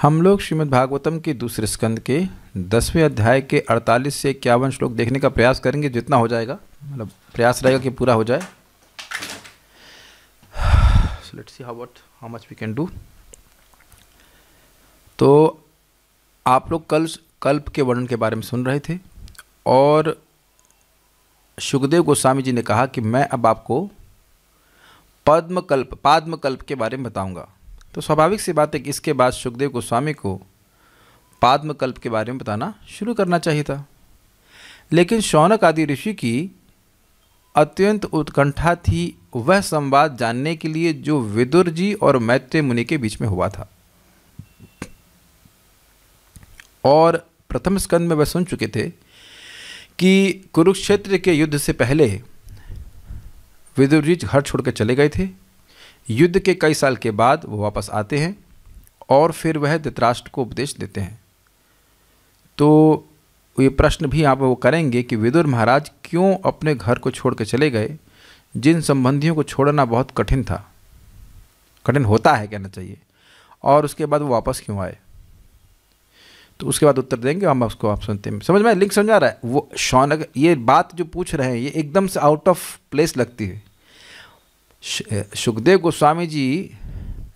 हम लोग श्रीमद् भागवतम के दूसरे स्कंद के दसवें अध्याय के 48 से इक्यावन श्लोक देखने का प्रयास करेंगे जितना हो जाएगा मतलब प्रयास रहेगा कि पूरा हो जाए let's see how what how much we can do तो आप लोग कल कल्प के वर्णन के बारे में सुन रहे थे और सुखदेव गोस्वामी जी ने कहा कि मैं अब आपको पद्म कल्प के बारे में बताऊंगा तो स्वाभाविक सी बात है कि इसके बाद सुखदेव गोस्वामी को पाद्मकल्प के बारे में बताना शुरू करना चाहिए था लेकिन शौनक आदि ऋषि की अत्यंत उत्कंठा थी वह संवाद जानने के लिए जो विदुर जी और मैत्रेय मुनि के बीच में हुआ था और प्रथम स्कंद में वह सुन चुके थे कि कुरुक्षेत्र के युद्ध से पहले विदुर जी घर छोड़कर चले गए थे युद्ध के कई साल के बाद वो वापस आते हैं और फिर वह धृतराष्ट्र को उपदेश देते हैं तो ये प्रश्न भी आप वो करेंगे कि विदुर महाराज क्यों अपने घर को छोड़ कर चले गए जिन संबंधियों को छोड़ना बहुत कठिन था कठिन होता है कहना चाहिए और उसके बाद वो वापस क्यों आए तो उसके बाद उत्तर देंगे हम उसको आप सुनते हैं समझ में लिंक समझा रहा है वो शौनक ये बात जो पूछ रहे हैं ये एकदम से आउट ऑफ प्लेस लगती है सुखदेव गोस्वामी जी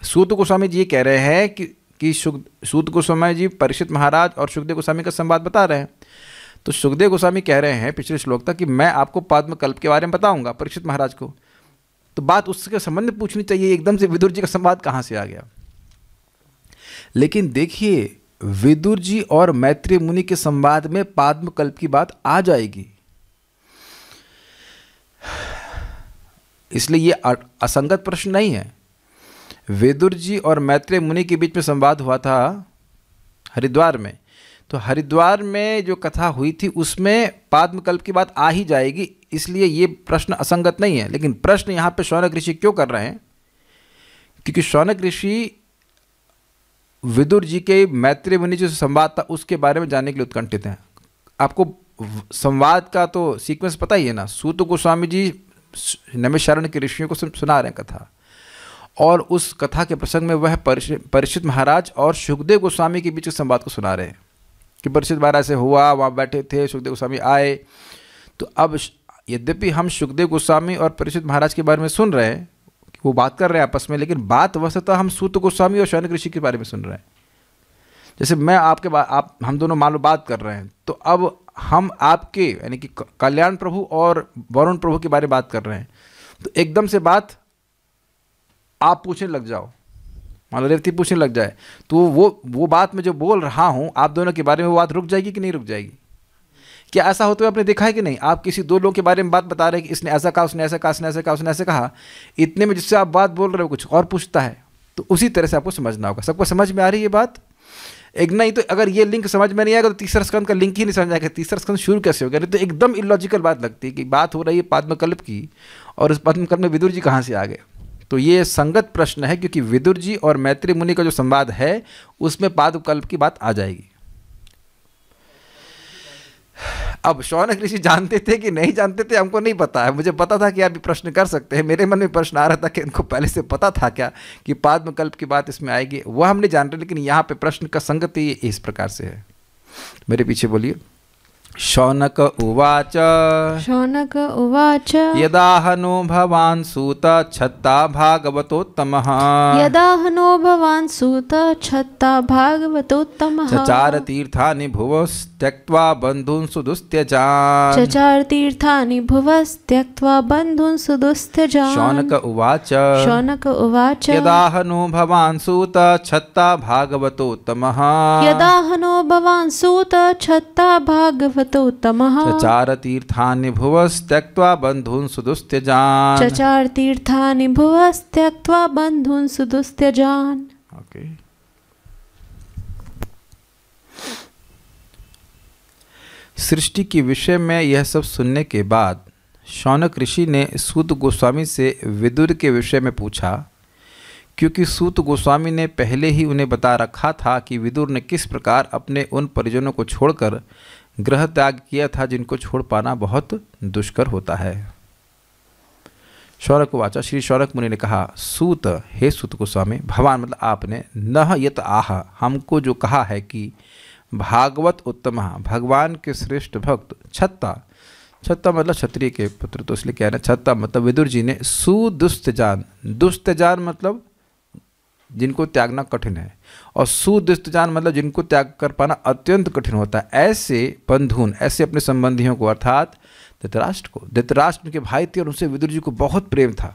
सूत गोस्वामी जी ये कह रहे हैं कि कि सूत गोस्वामी जी परीक्षित महाराज और सुखदेव गोस्वामी का संवाद बता रहे हैं तो सुखदेव गोस्वामी कह रहे हैं पिछले श्लोक तक कि मैं आपको पद्मकल्प के बारे में बताऊंगा परीक्षित महाराज को तो बात उसके संबंध में पूछनी चाहिए एकदम से विदुर जी का संवाद कहाँ से आ गया लेकिन देखिए विदुर जी और मैत्री मुनि के संवाद में पद्मकल्प की बात आ जाएगी इसलिए ये असंगत प्रश्न नहीं है वेदुर जी और मैत्रेय मुनि के बीच में संवाद हुआ था हरिद्वार में तो हरिद्वार में जो कथा हुई थी उसमें पाद्मकल्प की बात आ ही जाएगी इसलिए ये प्रश्न असंगत नहीं है लेकिन प्रश्न यहाँ पे शौनक ऋषि क्यों कर रहे हैं क्योंकि शौनक ऋषि विदुर जी के मैत्री मुनि जो संवाद था उसके बारे में जानने के लिए उत्कंठित हैं आपको संवाद का तो सीक्वेंस पता ही है ना सूत गोस्वामी जी नमिशरण के ऋषियों को सुना रहे हैं कथा और उस कथा के प्रसंग में वह परिचित महाराज और सुखदेव गोस्वामी के बीच के संवाद को सुना रहे हैं कि परिचित महाराज से हुआ वहाँ बैठे थे सुखदेव गोस्वामी आए तो अब यद्यपि हम सुखदेव गोस्वामी और परिचित महाराज के बारे में सुन रहे हैं वो बात कर रहे हैं आपस में लेकिन बात वस्तः हम सूत गोस्वामी और शौनक ऋषि के बारे में सुन रहे हैं जैसे मैं आपके आप हम दोनों मान लो बात कर रहे हैं तो अब हम आपके यानी कि कल्याण प्रभु और वरुण प्रभु के बारे में बात कर रहे हैं तो एकदम से बात आप पूछने लग जाओ मान लो रेवती पूछने लग जाए तो वो वो बात मैं जो बोल रहा हूँ आप दोनों के बारे में वो बात रुक जाएगी कि नहीं रुक जाएगी क्या ऐसा होते हुए आपने देखा है कि नहीं आप किसी दो लोगों के बारे में बात बता रहे हैं कि इसने ऐसा कहा उसने ऐसा कहा उसने ऐसा कहा उसने ऐसा कहा इतने में जिससे आप बात बोल रहे हो कुछ और पूछता है तो उसी तरह से आपको समझना होगा सबको समझ में आ रही है बात एक नहीं तो अगर ये लिंक समझ में नहीं आएगा तो तीसरा स्कंद का लिंक ही नहीं समझ आएगा तीसरा स्कंद शुरू कैसे हो गया नहीं तो एकदम इलॉजिकल बात लगती है कि बात हो रही है पद्मकल्प की और उस पद्मकल्प में विदुर जी कहाँ से आ गए तो ये संगत प्रश्न है क्योंकि विदुर जी और मैत्री मुनि का जो संवाद है उसमें पादकल्प की बात आ जाएगी अब शौनक ऋषि जानते थे कि नहीं जानते थे हमको नहीं पता है मुझे पता था कि आप प्रश्न कर सकते हैं मेरे मन में प्रश्न आ रहा था कि इनको पहले से पता था क्या कि पाद्मकल्प की बात इसमें आएगी वह हम नहीं जान रहे लेकिन यहाँ पे प्रश्न का संगति इस प्रकार से है मेरे पीछे बोलिए शौनक उवाच शौनक उवाच यदा हनो भवान सूत छत्ता भागवतोत्तम यदा हनो भवान सूत छत्ता भागवतोत्तमः चचार तीर्थानि भुवस्त्यक्त्वा बन्धून् सुदुस्त्यजान् चचार तीर्थानि भुवस्त्यक्त्वा बंधुन सुदुस्त्यजान् शौनक उवाच शौनक उवाच यदा हनो भवान सूत छत्ता भागवतोत्तम यदा हनो भवान सूत छत्ता भागवत यत उत्तमः चचार तीर्थानि भुवस्त्यक्त्वा बन्धून् सुदुस्त्यजान् चचार तीर्थानि भुवस्त्यक्त्वा बन्धून् सुदुस्त्यजान् ओके okay. सृष्टि के विषय में यह सब सुनने के बाद शौनक ऋषि ने सूत गोस्वामी से विदुर के विषय में पूछा क्योंकि सूत गोस्वामी ने पहले ही उन्हें बता रखा था कि विदुर ने किस प्रकार अपने उन परिजनों को छोड़कर ग्रह त्याग किया था जिनको छोड़ पाना बहुत दुष्कर होता है सौरक वाचा श्री सौरक मुनि ने कहा सूत हे सूत गोस्वामी भगवान मतलब आपने न यत आह हमको जो कहा है कि भागवत उत्तम भगवान के श्रेष्ठ भक्त छत्ता छत्ता मतलब क्षत्रिय के पुत्र तो इसलिए कह रहे हैं छत्ता मतलब विदुर जी ने सुदुष्ट जान दुष्ट जान मतलब जिनको त्यागना कठिन है और सुदृष्टजान मतलब जिनको त्याग कर पाना अत्यंत कठिन होता है ऐसे बंधुन ऐसे अपने संबंधियों को अर्थात धृतराष्ट्र को धृतराष्ट्र उनके भाई थे और उनसे विदुर जी को बहुत प्रेम था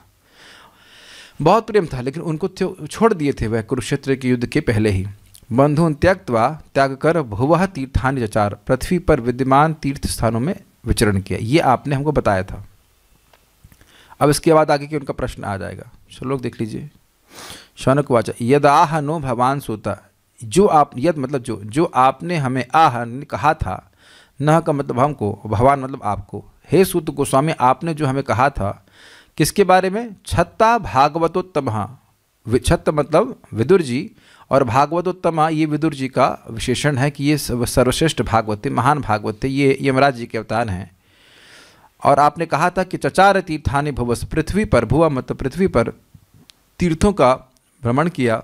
बहुत प्रेम था लेकिन उनको छोड़ दिए थे वह कुरुक्षेत्र के युद्ध के पहले ही बंधुन त्यक्तवा त्याग कर भुवह तीर्थान जचार पृथ्वी पर विद्यमान तीर्थ स्थानों में विचरण किया ये आपने हमको बताया था अब इसके बाद आगे की उनका प्रश्न आ जाएगा चलो देख लीजिए शौनकवाच यद आह नो भगवान सूता जो आप यद मतलब जो जो आपने हमें आह कहा था न का मतलब हमको भगवान मतलब आपको हे सूत गोस्वामी आपने जो हमें कहा था किसके बारे में छत्ता भागवतोत्तम छत्त मतलब विदुर जी और भागवतोत्तम ये विदुर जी का विशेषण है कि ये सर्वश्रेष्ठ भागवत महान भागवत ये यमराज जी के अवतार हैं और आपने कहा था कि चचार तीर्थानि भुवस पृथ्वी पर भुआ मत पृथ्वी पर तीर्थों का भ्रमण किया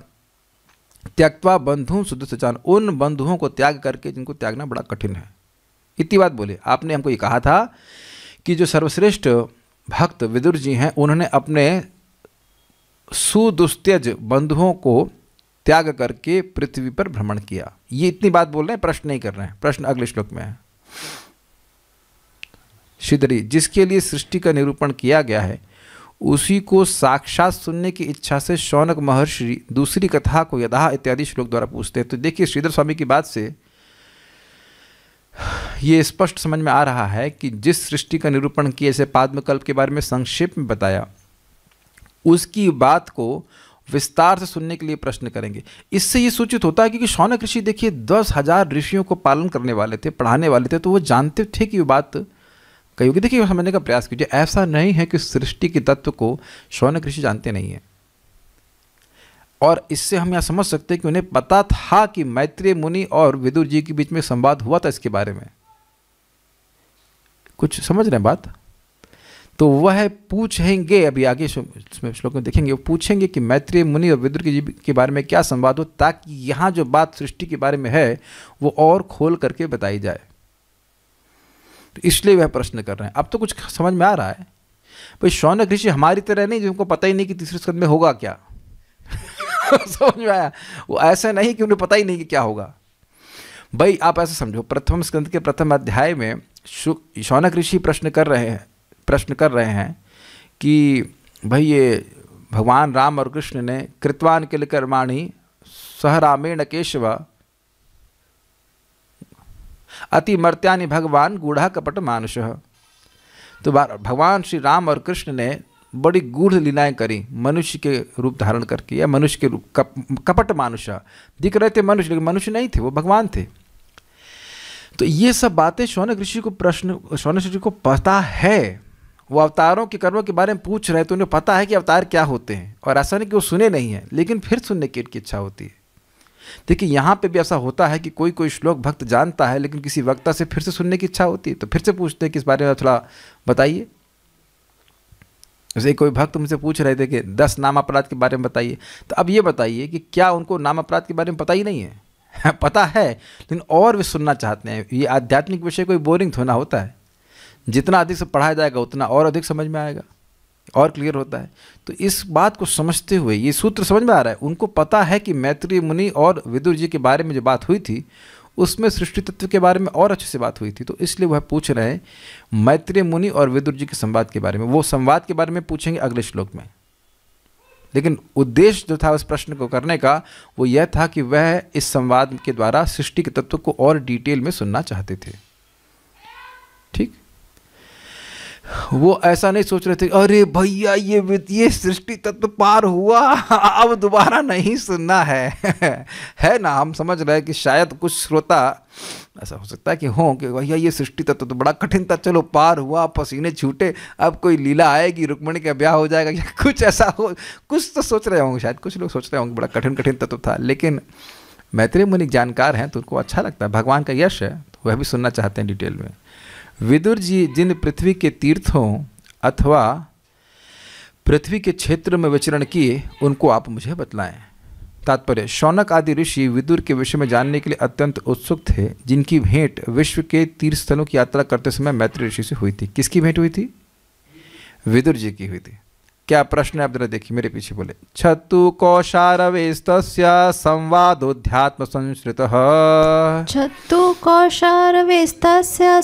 त्यक्वा बंधु शुद्ध सचान उन बंधुओं को त्याग करके जिनको त्यागना बड़ा कठिन है इतनी बात बोले आपने हमको ये कहा था कि जो सर्वश्रेष्ठ भक्त विदुर जी हैं उन्होंने अपने सुदुस्त्यज बंधुओं को त्याग करके पृथ्वी पर भ्रमण किया ये इतनी बात बोल रहे हैं प्रश्न नहीं कर रहे हैं प्रश्न अगले श्लोक में है शिदरी जिसके लिए सृष्टि का निरूपण किया गया है उसी को साक्षात सुनने की इच्छा से शौनक महर्षि दूसरी कथा को यदा इत्यादि श्लोक द्वारा पूछते हैं तो देखिए श्रीधर स्वामी की बात से ये स्पष्ट समझ में आ रहा है कि जिस सृष्टि का निरूपण किए जैसे पाद्मकल्प के बारे में संक्षेप में बताया उसकी बात को विस्तार से सुनने के लिए प्रश्न करेंगे इससे ये सूचित होता है क्योंकि शौनक ऋषि देखिए दस हजार ऋषियों को पालन करने वाले थे पढ़ाने वाले थे तो वो जानते थे कि ये बात कयोगी देखिए समझने का प्रयास कीजिए ऐसा नहीं है कि सृष्टि के तत्व को स्वर्ण ऋषि जानते नहीं है और इससे हम यह समझ सकते हैं कि उन्हें पता था कि मैत्रेय मुनि और विदुर जी के बीच में संवाद हुआ था इसके बारे में कुछ समझ रहे हैं बात तो वह पूछेंगे अभी आगे श्लोक में देखेंगे वो पूछेंगे कि मैत्रेय मुनि और विदुर के जी के बारे में क्या संवाद हो ताकि यहाँ जो बात सृष्टि के बारे में है वो और खोल करके बताई जाए इसलिए वह प्रश्न कर रहे हैं अब तो कुछ समझ में आ रहा है भाई शौनक ऋषि हमारी तरह नहीं जिनको पता ही नहीं कि तीसरे स्कंद में होगा क्या समझ में आया वो ऐसा नहीं कि उन्हें पता ही नहीं कि क्या होगा भाई आप ऐसा समझो प्रथम स्कंद के प्रथम अध्याय में शौनक ऋषि प्रश्न कर रहे हैं प्रश्न कर रहे हैं कि भाई ये भगवान राम और कृष्ण ने कृतवान के लिए कर्माणी सहरामेण केशवा अति मर्त्यानि भगवान गूढ़ा कपट मानुष तो भगवान श्री राम और कृष्ण ने बड़ी गूढ़ लीलाएं करी मनुष्य के रूप धारण करके या मनुष्य के रूप कप, कपट मानुष दिख रहे थे मनुष्य लेकिन मनुष्य नहीं थे वो भगवान थे तो ये सब बातें शौनक ऋषि को प्रश्न शौनक ऋषि को पता है वो अवतारों के कर्मों के बारे में पूछ रहे तो उन्हें पता है कि अवतार क्या होते हैं और ऐसा नहीं कि वो सुने नहीं है लेकिन फिर सुनने की इनकी इच्छा होती है देखिए यहाँ पे भी ऐसा होता है कि कोई कोई श्लोक भक्त जानता है लेकिन किसी वक्ता से फिर से सुनने की इच्छा होती है तो फिर से पूछते हैं कि इस बारे में थोड़ा बताइए जैसे कोई भक्त मुझसे पूछ रहे थे कि दस नाम अपराध के बारे में बताइए तो अब ये बताइए कि क्या उनको नाम अपराध के बारे में पता ही नहीं है हाँ, पता है लेकिन और भी सुनना चाहते हैं ये आध्यात्मिक विषय कोई बोरिंग थोड़ा होता है जितना अधिक से पढ़ाया जाएगा उतना और अधिक समझ में आएगा और क्लियर होता है तो इस बात को समझते हुए ये सूत्र समझ में आ रहा है उनको पता है कि मैत्री मुनि और विदुर जी के बारे में जो बात हुई थी उसमें सृष्टि तत्व के बारे में और अच्छे से बात हुई थी तो इसलिए वह पूछ रहे हैं मैत्री मुनि और विदुर जी के संवाद के बारे में वो संवाद के बारे में पूछेंगे अगले श्लोक में लेकिन उद्देश्य जो था उस प्रश्न को करने का वो यह था कि वह इस संवाद के द्वारा सृष्टि के तत्व को और डिटेल में सुनना चाहते थे ठीक वो ऐसा नहीं सोच रहे थे अरे भैया ये वित्तीय सृष्टि तत्व पार हुआ अब दोबारा नहीं सुनना है है ना हम समझ रहे हैं कि शायद कुछ श्रोता ऐसा हो सकता है कि हों कि भैया ये सृष्टि तत्व तो बड़ा कठिन था चलो पार हुआ पसीने छूटे अब कोई लीला आएगी रुक्मणी का ब्याह हो जाएगा या कुछ ऐसा हो कुछ तो सोच रहे होंगे शायद कुछ लोग सोच रहे होंगे बड़ा कठिन कठिन तत्व था लेकिन मैत्री मुनिक जानकार हैं तो उनको अच्छा लगता है भगवान का यश है तो वह भी सुनना चाहते हैं डिटेल में विदुर जी जिन पृथ्वी के तीर्थों अथवा पृथ्वी के क्षेत्र में विचरण किए उनको आप मुझे बतलाएं तात्पर्य शौनक आदि ऋषि विदुर के विषय में जानने के लिए अत्यंत उत्सुक थे जिनकी भेंट विश्व के तीर्थ स्थलों की यात्रा करते समय मैत्री ऋषि से हुई थी किसकी भेंट हुई थी विदुर जी की हुई थी क्या प्रश्न है आप जरा देखिए मेरे पीछे बोले छतु कौशारवेस्त संवादोध्यात्म संस्कृत छतु कौशारवेस्त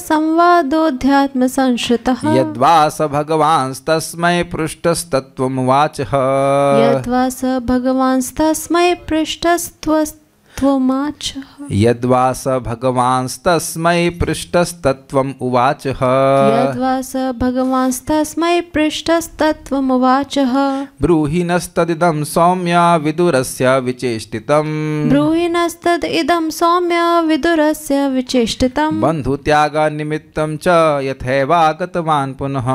संवादोध्यात्म संश्रित यद्वा स भगवान तस्मय पृष्ठस्तत्व वाच यद्वा भगवान तस्मय पृष्ठस्त्वस्त त्वमाच यद्वा स भगवांस्तस्मै पृष्ठस्तत्त्वम् उवाचः यद्वा स भगवांस्तस्मै पृष्ठस्तत्त्वम् उवाचः ब्रूहिणस्तदिदं सौम्य विदुरस्य विचेष्टितम् ब्रूहिणस्तद् इदं सौम्य विदुर विदुरस्य विचेष्टितम् बन्धुत्यागनिमित्तं च यथैवागतवान् पुनः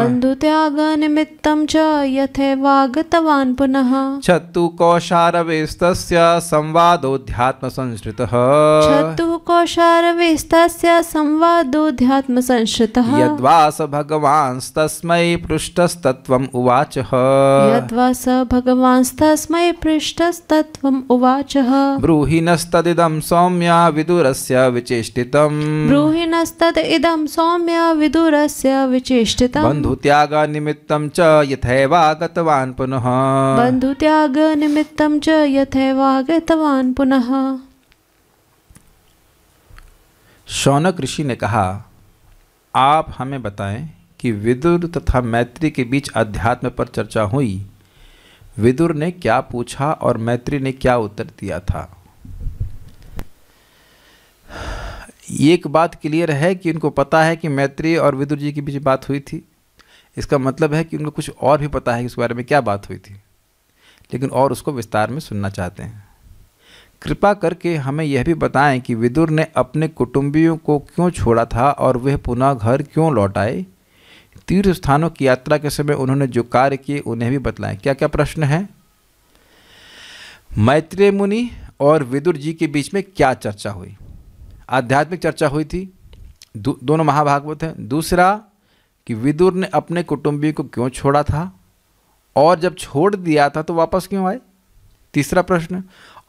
बन्धुत्यागनिमित्तं च यथैवागतवान् पुनः छत्तु कौशारवेस्तस्य संवादो संवादोध्यात्म संस्कृत छतु कोशार विस्तस्य संवादोध्यात्म संश्रित यद्वा स भगवांस्तस्मै पृष्ठस्तत्वम् उवाच यद्वा स भगवांस्तस्मै उवाच ब्रूहिणस्तद सौम्य विदुर से विचेषि ब्रूहिणस्तद सौम्य से विचेषि बंधु त्याग यथैवागतवान् पुनः बंधु त्याग निमित्त पुनः पुनः शौनक ऋषि ने कहा आप हमें बताएं कि विदुर तथा मैत्री के बीच अध्यात्म पर चर्चा हुई विदुर ने क्या पूछा और मैत्री ने क्या उत्तर दिया था एक बात क्लियर है कि उनको पता है कि मैत्री और विदुर जी के बीच बात हुई थी इसका मतलब है कि उनको कुछ और भी पता है कि उसके बारे में क्या बात हुई थी लेकिन और उसको विस्तार में सुनना चाहते हैं कृपा करके हमें यह भी बताएं कि विदुर ने अपने कुटुंबियों को क्यों छोड़ा था और वह पुनः घर क्यों लौट आए तीर्थ स्थानों की यात्रा के समय उन्होंने जो कार्य किए उन्हें भी बतलाएं क्या क्या प्रश्न है मैत्रेय मुनि और विदुर जी के बीच में क्या चर्चा हुई आध्यात्मिक चर्चा हुई थी दो, दोनों महाभागवत हैं दूसरा कि विदुर ने अपने कुटुंबियों को क्यों छोड़ा था और जब छोड़ दिया था तो वापस क्यों आए तीसरा प्रश्न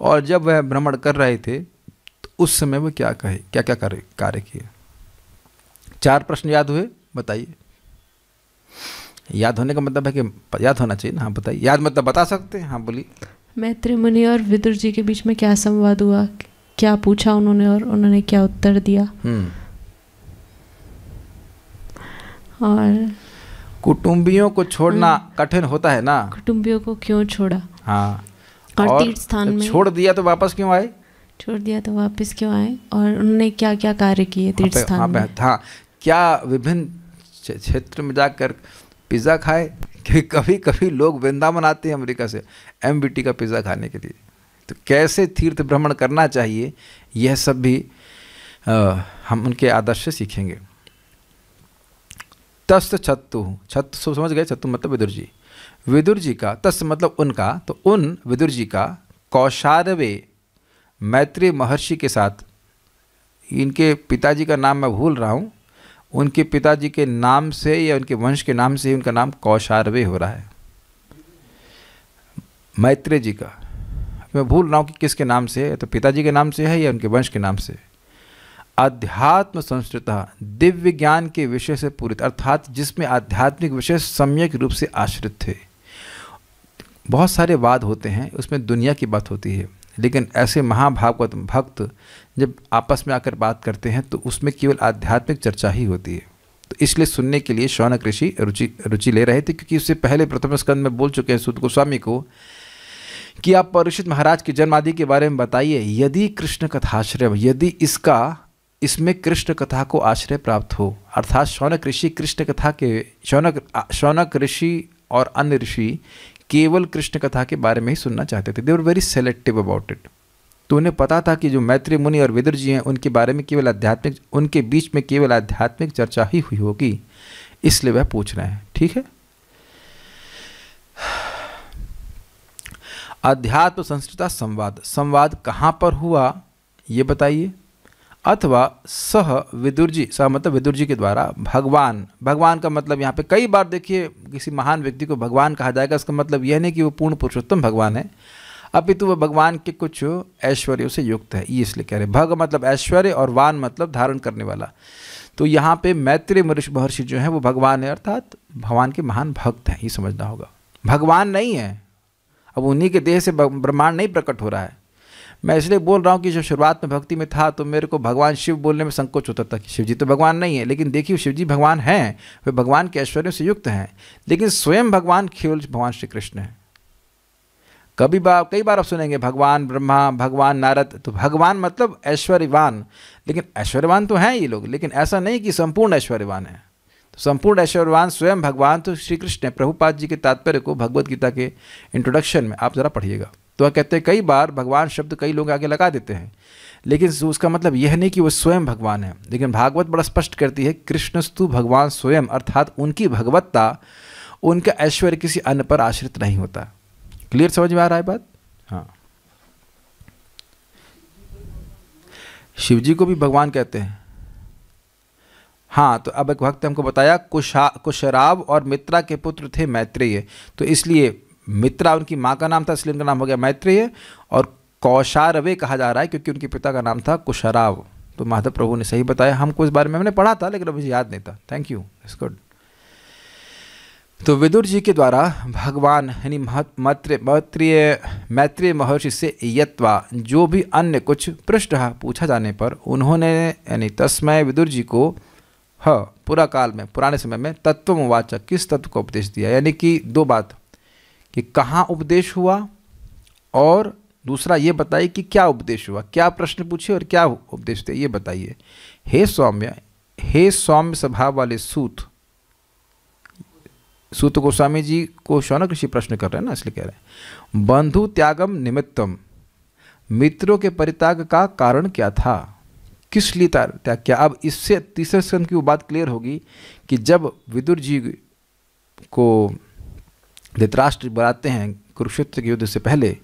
और जब वह भ्रमण कर रहे थे तो उस समय वह क्या कहे क्या क्या करे कार्य किए चार प्रश्न याद हुए बताइए याद होने का मतलब है कि याद होना चाहिए ना हाँ बताइए याद मतलब बता सकते हैं हाँ बोलिए मैत्री मुनि और विदुर जी के बीच में क्या संवाद हुआ क्या पूछा उन्होंने और उन्होंने क्या उत्तर दिया हम्म। और कुटुंबियों को छोड़ना हम्म। कठिन होता है ना कुटुंबियों को क्यों छोड़ा हाँ और तीर्थ स्थान में छोड़ दिया तो वापस क्यों आए छोड़ दिया तो वापस क्यों आए और उन्होंने क्या क्या कार्य किए तीर्थ स्थान में हाँ क्या विभिन्न क्षेत्र में जाकर पिज़्ज़ा खाए कि कभी कभी लोग वृंदावन आते हैं अमेरिका से एम का पिज़्ज़ा खाने के लिए तो कैसे तीर्थ भ्रमण करना चाहिए यह सब भी आ, हम उनके आदर्श से सीखेंगे तस्त छत्तु छत्तु समझ गए छत्तु मतलब विदुर जी विदुर जी का तस् मतलब उनका तो उन विदुर जी का कौशारवे मैत्री महर्षि के साथ इनके पिताजी का नाम मैं भूल रहा हूँ उनके पिताजी के नाम से या उनके वंश के नाम से ही उनका नाम कौशारवे हो रहा है मैत्री जी का मैं भूल रहा हूँ कि किसके नाम से है तो पिताजी के नाम से है या उनके वंश के नाम से अध्यात्म संस्कृत दिव्य ज्ञान के विषय से पूरित अर्थात जिसमें आध्यात्मिक विषय सम्यक रूप से आश्रित थे बहुत सारे वाद होते हैं उसमें दुनिया की बात होती है लेकिन ऐसे महाभागवत भक्त जब आपस में आकर बात करते हैं तो उसमें केवल आध्यात्मिक चर्चा ही होती है तो इसलिए सुनने के लिए शौनक ऋषि रुचि रुचि ले रहे थे क्योंकि उससे पहले प्रथम स्कंद में बोल चुके हैं सुध गोस्वामी को कि आप परीक्षित महाराज के जन्म आदि के बारे में बताइए यदि कृष्ण कथाश्रय यदि इसका इसमें कृष्ण कथा को आश्रय प्राप्त हो अर्थात शौनक ऋषि कृष्ण कथा के शौनक शौनक ऋषि और अन्य ऋषि केवल कृष्ण कथा के बारे में ही सुनना चाहते थे they were very selective about it तो उन्हें पता था कि जो मैत्री मुनि और विदुर जी हैं उनके बारे में केवल आध्यात्मिक उनके बीच में केवल आध्यात्मिक चर्चा ही हुई होगी इसलिए वह पूछ रहे हैं ठीक है अध्यात्म संस्कृता संवाद संवाद कहाँ पर हुआ ये बताइए अथवा सह विदुर जी सह मतलब विदुर जी के द्वारा भगवान भगवान का मतलब यहाँ पे कई बार देखिए किसी महान व्यक्ति को भगवान कहा जाएगा इसका मतलब यह नहीं कि वो पूर्ण पुरुषोत्तम भगवान है अपितु वह भगवान के कुछ ऐश्वर्यों से युक्त है ये इसलिए कह रहे भग मतलब ऐश्वर्य और वान मतलब धारण करने वाला तो यहाँ पे मैत्री महर्षि जो है वो भगवान है अर्थात भगवान के महान भक्त हैं ये समझना होगा भगवान नहीं है अब उन्हीं के देह से ब्रह्मांड नहीं प्रकट हो रहा है मैं इसलिए बोल रहा हूँ कि जब शुरुआत में भक्ति में था तो मेरे को भगवान शिव बोलने में संकोच होता था कि शिव जी तो भगवान नहीं है लेकिन देखिए शिव जी भगवान हैं वे भगवान के ऐश्वर्यों से युक्त हैं लेकिन स्वयं भगवान केवल भगवान श्री कृष्ण हैं कभी बार कई बार आप सुनेंगे भगवान ब्रह्मा भगवान नारद तो भगवान मतलब ऐश्वर्यवान लेकिन ऐश्वर्यवान तो हैं ये लोग लेकिन ऐसा नहीं कि संपूर्ण ऐश्वर्यवान है तो संपूर्ण ऐश्वर्यवान स्वयं भगवान तो श्री कृष्ण प्रभुपाद जी के तात्पर्य को भगवत गीता के इंट्रोडक्शन में आप ज़रा पढ़िएगा तो वह कहते हैं कई बार भगवान शब्द कई लोग आगे लगा देते हैं लेकिन उसका मतलब यह नहीं कि वो स्वयं भगवान है लेकिन भागवत बड़ा स्पष्ट करती है कृष्णस्तु भगवान स्वयं अर्थात उनकी भगवत्ता उनका ऐश्वर्य किसी अन्य पर आश्रित नहीं होता क्लियर समझ में आ रहा है बात हाँ शिवजी को भी भगवान कहते हैं हाँ तो अब एक भक्त हमको बताया कुशा कुशराव और मित्रा के पुत्र थे मैत्रेय तो इसलिए मित्रा उनकी माँ का नाम था इसलिए उनका नाम हो गया मैत्रेय और कौशारवे कहा जा रहा है क्योंकि उनके पिता का नाम था कुशराव तो माधव प्रभु ने सही बताया हमको इस बारे में हमने पढ़ा था लेकिन अब मुझे याद नहीं था थैंक यू इट्स गुड तो विदुर जी के द्वारा भगवान यानी मैत्रेय मैत्रेय मैत्रेय महर्षि से यत्वा जो भी अन्य कुछ पृष्ठ पूछा जाने पर उन्होंने यानी तस्मय विदुर जी को ह पूरा काल में पुराने समय में तत्व वाचक किस तत्व को उपदेश दिया यानी कि दो बात कि कहाँ उपदेश हुआ और दूसरा ये बताइए कि क्या उपदेश हुआ क्या प्रश्न पूछे और क्या उपदेश थे ये बताइए हे सौम्य हे सौम्य स्वभाव वाले सूत सूत गोस्वामी जी को शौनक ऋषि प्रश्न कर रहे हैं ना इसलिए कह रहे हैं बंधु त्यागम निमित्तम मित्रों के परित्याग का कारण क्या था किस लिए त्याग किया अब इससे तीसरे स्कंद की वो बात क्लियर होगी कि जब विदुर जी को धृतराष्ट्र बुलाते हैं कुरुक्षेत्र के युद्ध से पहले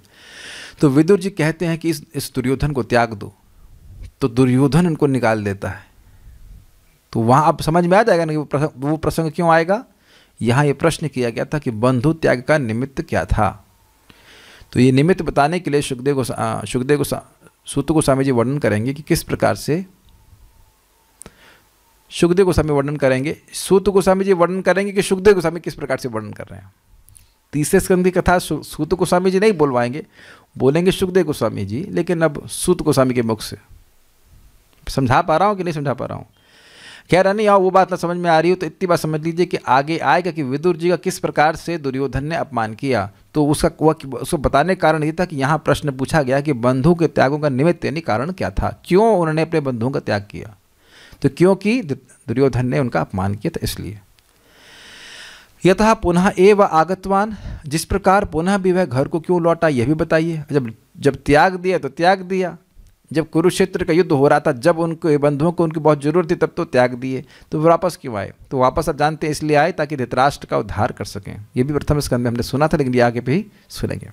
तो विदुर जी कहते हैं कि इस इस दुर्योधन को त्याग दो तो दुर्योधन इनको निकाल देता है तो वहाँ अब समझ में आ जाएगा ना कि वो प्रसंग वो प्रसंग क्यों आएगा यहाँ ये प्रश्न किया गया था कि बंधु त्याग का निमित्त क्या था तो ये निमित्त बताने के लिए सुखदेव को सुखदेव को सूत गोस्वामी जी वर्णन करेंगे कि किस प्रकार से सुखदेव गोस्वामी वर्णन करेंगे सूत गोस्वामी जी वर्णन करेंगे कि सुखदेव गोस्वामी किस प्रकार से वर्णन कर रहे हैं तीसरे स्कंद की कथा सूत गोस्वामी जी नहीं बोलवाएंगे बोलेंगे सुखदेव गोस्वामी जी लेकिन अब सूत गोस्वामी के मुख से समझा पा रहा हूँ कि नहीं समझा पा रहा हूँ कह रहा नहीं आओ वो बात ना समझ में आ रही हो तो इतनी बात समझ लीजिए कि आगे आएगा कि विदुर जी का किस प्रकार से दुर्योधन ने अपमान किया तो उसका वह उसको बताने का कारण ये था कि यहाँ प्रश्न पूछा गया कि बंधु के त्यागों का निमित्त यानी कारण क्या था क्यों उन्होंने अपने बंधुओं का त्याग किया तो क्योंकि दुर्योधन ने उनका अपमान किया था इसलिए यतः पुनः एव आगतवान जिस प्रकार पुनः भी वह घर को क्यों लौटा यह भी बताइए जब जब त्याग दिया तो त्याग दिया जब कुरुक्षेत्र का युद्ध हो रहा था जब उनको बंधुओं को उनकी बहुत ज़रूरत थी तब तो त्याग दिए तो वापस क्यों आए तो वापस आप जानते हैं इसलिए आए ताकि धृतराष्ट्र का उद्धार कर सकें ये भी प्रथम स्कंद में हमने सुना था लेकिन ये आगे भी सुनेंगे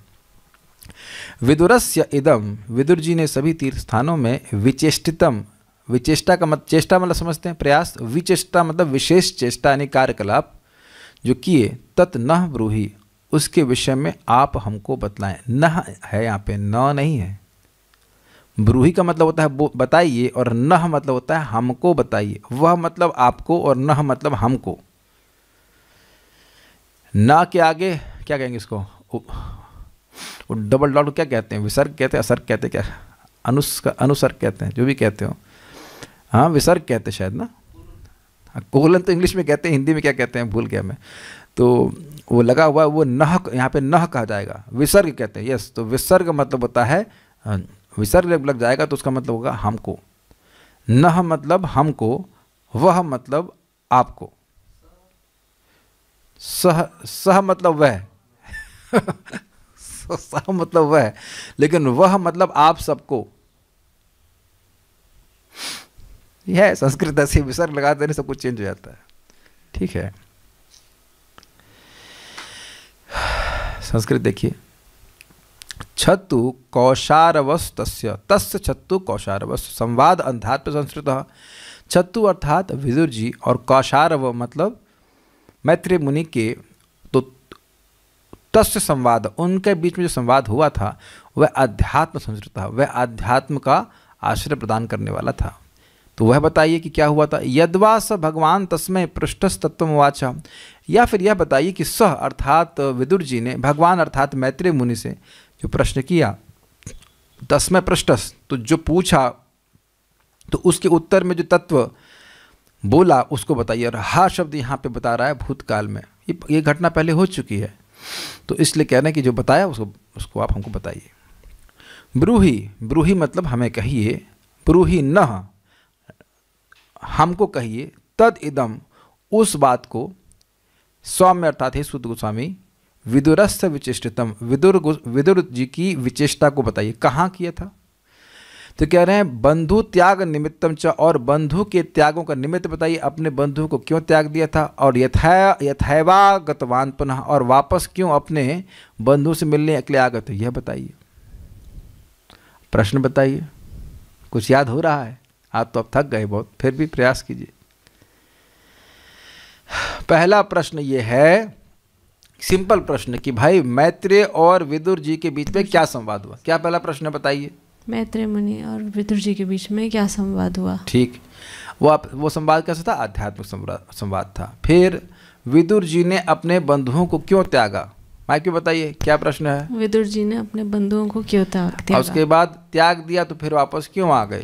विदुरस्य इदम विदुर जी ने सभी तीर्थ स्थानों में विचेष्टितम विचेष्टा का मत चेष्टा मतलब समझते हैं प्रयास विचेष्टा मतलब विशेष चेष्टा यानी कार्यकलाप जो किए तत् न ब्रूही उसके विषय में आप हमको बतलाएं न है यहाँ पे न नहीं है ब्रूही का मतलब होता है बताइए और नह मतलब होता है हमको बताइए वह मतलब आपको और नह मतलब हमको न के आगे क्या कहेंगे इसको डबल डॉट क्या कहते हैं विसर्ग कहते हैं असर्ग कहते हैं क्या अनुस अनुसर्ग कहते हैं जो भी कहते हो हाँ विसर्ग कहते शायद ना कोलन तो इंग्लिश में कहते हैं हिंदी में क्या कहते हैं भूल गया मैं तो वो लगा हुआ वो नह यहाँ पे नह कहा जाएगा विसर्ग कहते हैं यस तो विसर्ग मतलब होता है हाँ, विसर्ग जब लग जाएगा तो उसका मतलब होगा हमको नह मतलब हमको वह मतलब आपको सह सह मतलब वह सह मतलब वह लेकिन वह मतलब आप सबको यह है संस्कृत ऐसे विसर्ग लगा देने सब कुछ चेंज हो जाता है ठीक है संस्कृत देखिए छत्तु कौशारवस्त तस् छत्तु कौशारवस संवाद पर संस्कृत छत्तु अर्थात विदुर जी और कौशारव मतलब मैत्री मुनि के तो तस्य संवाद उनके बीच में जो संवाद हुआ था वह अध्यात्म संस्कृत था वह अध्यात्म का आश्रय प्रदान करने वाला था तो वह बताइए कि क्या हुआ था यदवा स भगवान तस्मय वाचा या फिर यह बताइए कि स अर्थात विदुर जी ने भगवान अर्थात मैत्रे मुनि से जो प्रश्न किया तस्मय पृष्ठस तो जो पूछा तो उसके उत्तर में जो तत्व बोला उसको बताइए और हा शब्द यहाँ पे बता रहा है भूतकाल में ये ये घटना पहले हो चुकी है तो इसलिए कह रहे हैं कि जो बताया उसको उसको आप हमको बताइए ब्रूही ब्रूही मतलब हमें कहिए ब्रूही न हमको कहिए तद इदम उस बात को सौम्य अर्थात हे सुद गोस्वामी विदुरस्थ विचिष्टतम विदुर विदुर जी की विचेष्टा को बताइए कहाँ किया था तो कह रहे हैं बंधु त्याग निमित्तम च और बंधु के त्यागों का निमित्त बताइए अपने बंधु को क्यों त्याग दिया था और यथा यथैवागतवान पुनः और वापस क्यों अपने बंधु से मिलने अकेले आगत यह बताइए प्रश्न बताइए कुछ याद हो रहा है आप तो अब थक गए बहुत फिर भी प्रयास कीजिए पहला प्रश्न ये है सिंपल प्रश्न कि भाई मैत्रेय और विदुर जी के बीच में क्या संवाद हुआ क्या पहला प्रश्न बताइए मैत्रेय मुनि और विदुर जी के बीच में क्या संवाद हुआ ठीक वो आप वो संवाद कैसा था आध्यात्मिक संवाद था फिर विदुर जी ने अपने बंधुओं को क्यों त्यागा माइक बताइए क्या प्रश्न है विदुर जी ने अपने बंधुओं को क्यों त्याग दिया उसके बाद त्याग दिया तो फिर वापस क्यों आ गए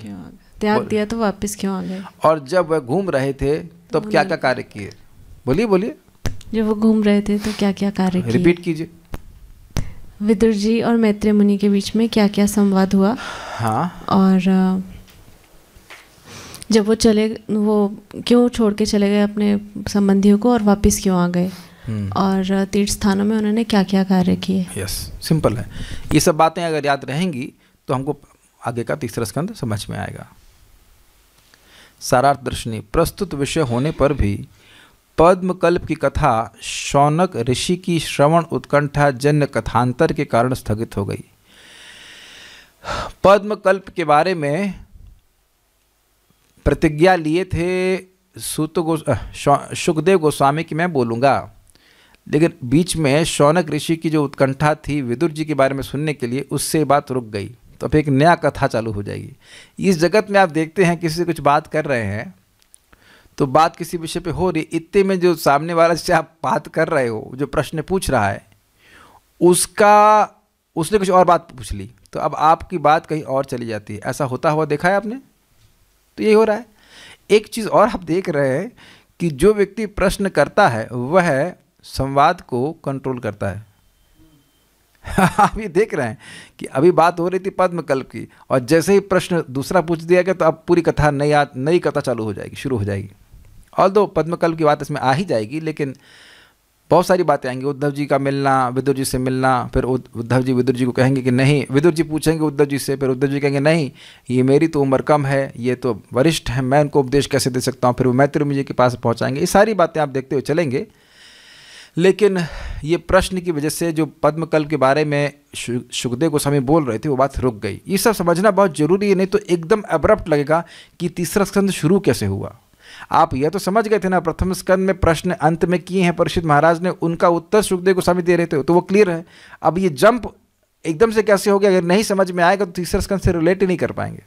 त्याग दिया तो वापस क्यों आ गए और जब वह घूम रहे थे तब तो क्या क्या कार्य किए बोलिए बोलिए जब वो घूम रहे थे तो क्या क्या कार्य किए रिपीट कीजिए विदुर जी और मैत्रे मुनि के बीच में क्या क्या संवाद हुआ हाँ और जब वो चले वो क्यों छोड़ के चले गए अपने संबंधियों को और वापस क्यों आ गए हम्म। और तीर्थ स्थानों में उन्होंने क्या क्या कार्य किए यस सिंपल है ये सब बातें अगर याद रहेंगी तो हमको आगे का तीसरा स्कंद समझ में आएगा सारार्थ दर्शनी प्रस्तुत विषय होने पर भी पद्मकल्प की कथा शौनक ऋषि की श्रवण उत्कंठा जन्य कथांतर के कारण स्थगित हो गई पद्मकल्प के बारे में प्रतिज्ञा लिए थे सूत गो सुखदेव गोस्वामी की मैं बोलूँगा लेकिन बीच में शौनक ऋषि की जो उत्कंठा थी विदुर जी के बारे में सुनने के लिए उससे बात रुक गई तो अब एक नया कथा चालू हो जाएगी इस जगत में आप देखते हैं किसी से कुछ बात कर रहे हैं तो बात किसी विषय पे हो रही इतने में जो सामने वाला से आप बात कर रहे हो जो प्रश्न पूछ रहा है उसका उसने कुछ और बात पूछ ली तो अब आपकी बात कहीं और चली जाती है ऐसा होता हुआ देखा है आपने तो यही हो रहा है एक चीज़ और आप देख रहे हैं कि जो व्यक्ति प्रश्न करता है वह संवाद को कंट्रोल करता है आप ये देख रहे हैं कि अभी बात हो रही थी पद्मकल्प की और जैसे ही प्रश्न दूसरा पूछ दिया गया तो अब पूरी कथा नई आ नई कथा चालू हो जाएगी शुरू हो जाएगी और दो पद्मकल्प की बात इसमें आ ही जाएगी लेकिन बहुत सारी बातें आएंगी उद्धव जी का मिलना विदुर जी से मिलना फिर उद्धव जी विदुर जी को कहेंगे कि नहीं विदुर जी पूछेंगे उद्धव जी से फिर उद्धव जी कहेंगे नहीं ये मेरी तो उम्र कम है ये तो वरिष्ठ है मैं उनको उपदेश कैसे दे सकता हूँ फिर वो मैत्री जी के पास पहुँचाएंगे ये सारी बातें आप देखते हुए चलेंगे लेकिन ये प्रश्न की वजह से जो पद्मकल के बारे में शु, सुखदेव गोस्वामी बोल रहे थे वो बात रुक गई ये सब समझना बहुत ज़रूरी है नहीं तो एकदम अब्रप्ट लगेगा कि तीसरा स्कंद शुरू कैसे हुआ आप यह तो समझ गए थे ना प्रथम स्कंद में प्रश्न अंत में किए हैं परिषद महाराज ने उनका उत्तर सुखदेव गोस्वामी दे रहे थे तो वो क्लियर है अब ये जंप एकदम से कैसे हो गया अगर नहीं समझ में आएगा तो तीसरा स्कंद से रिलेट ही नहीं कर पाएंगे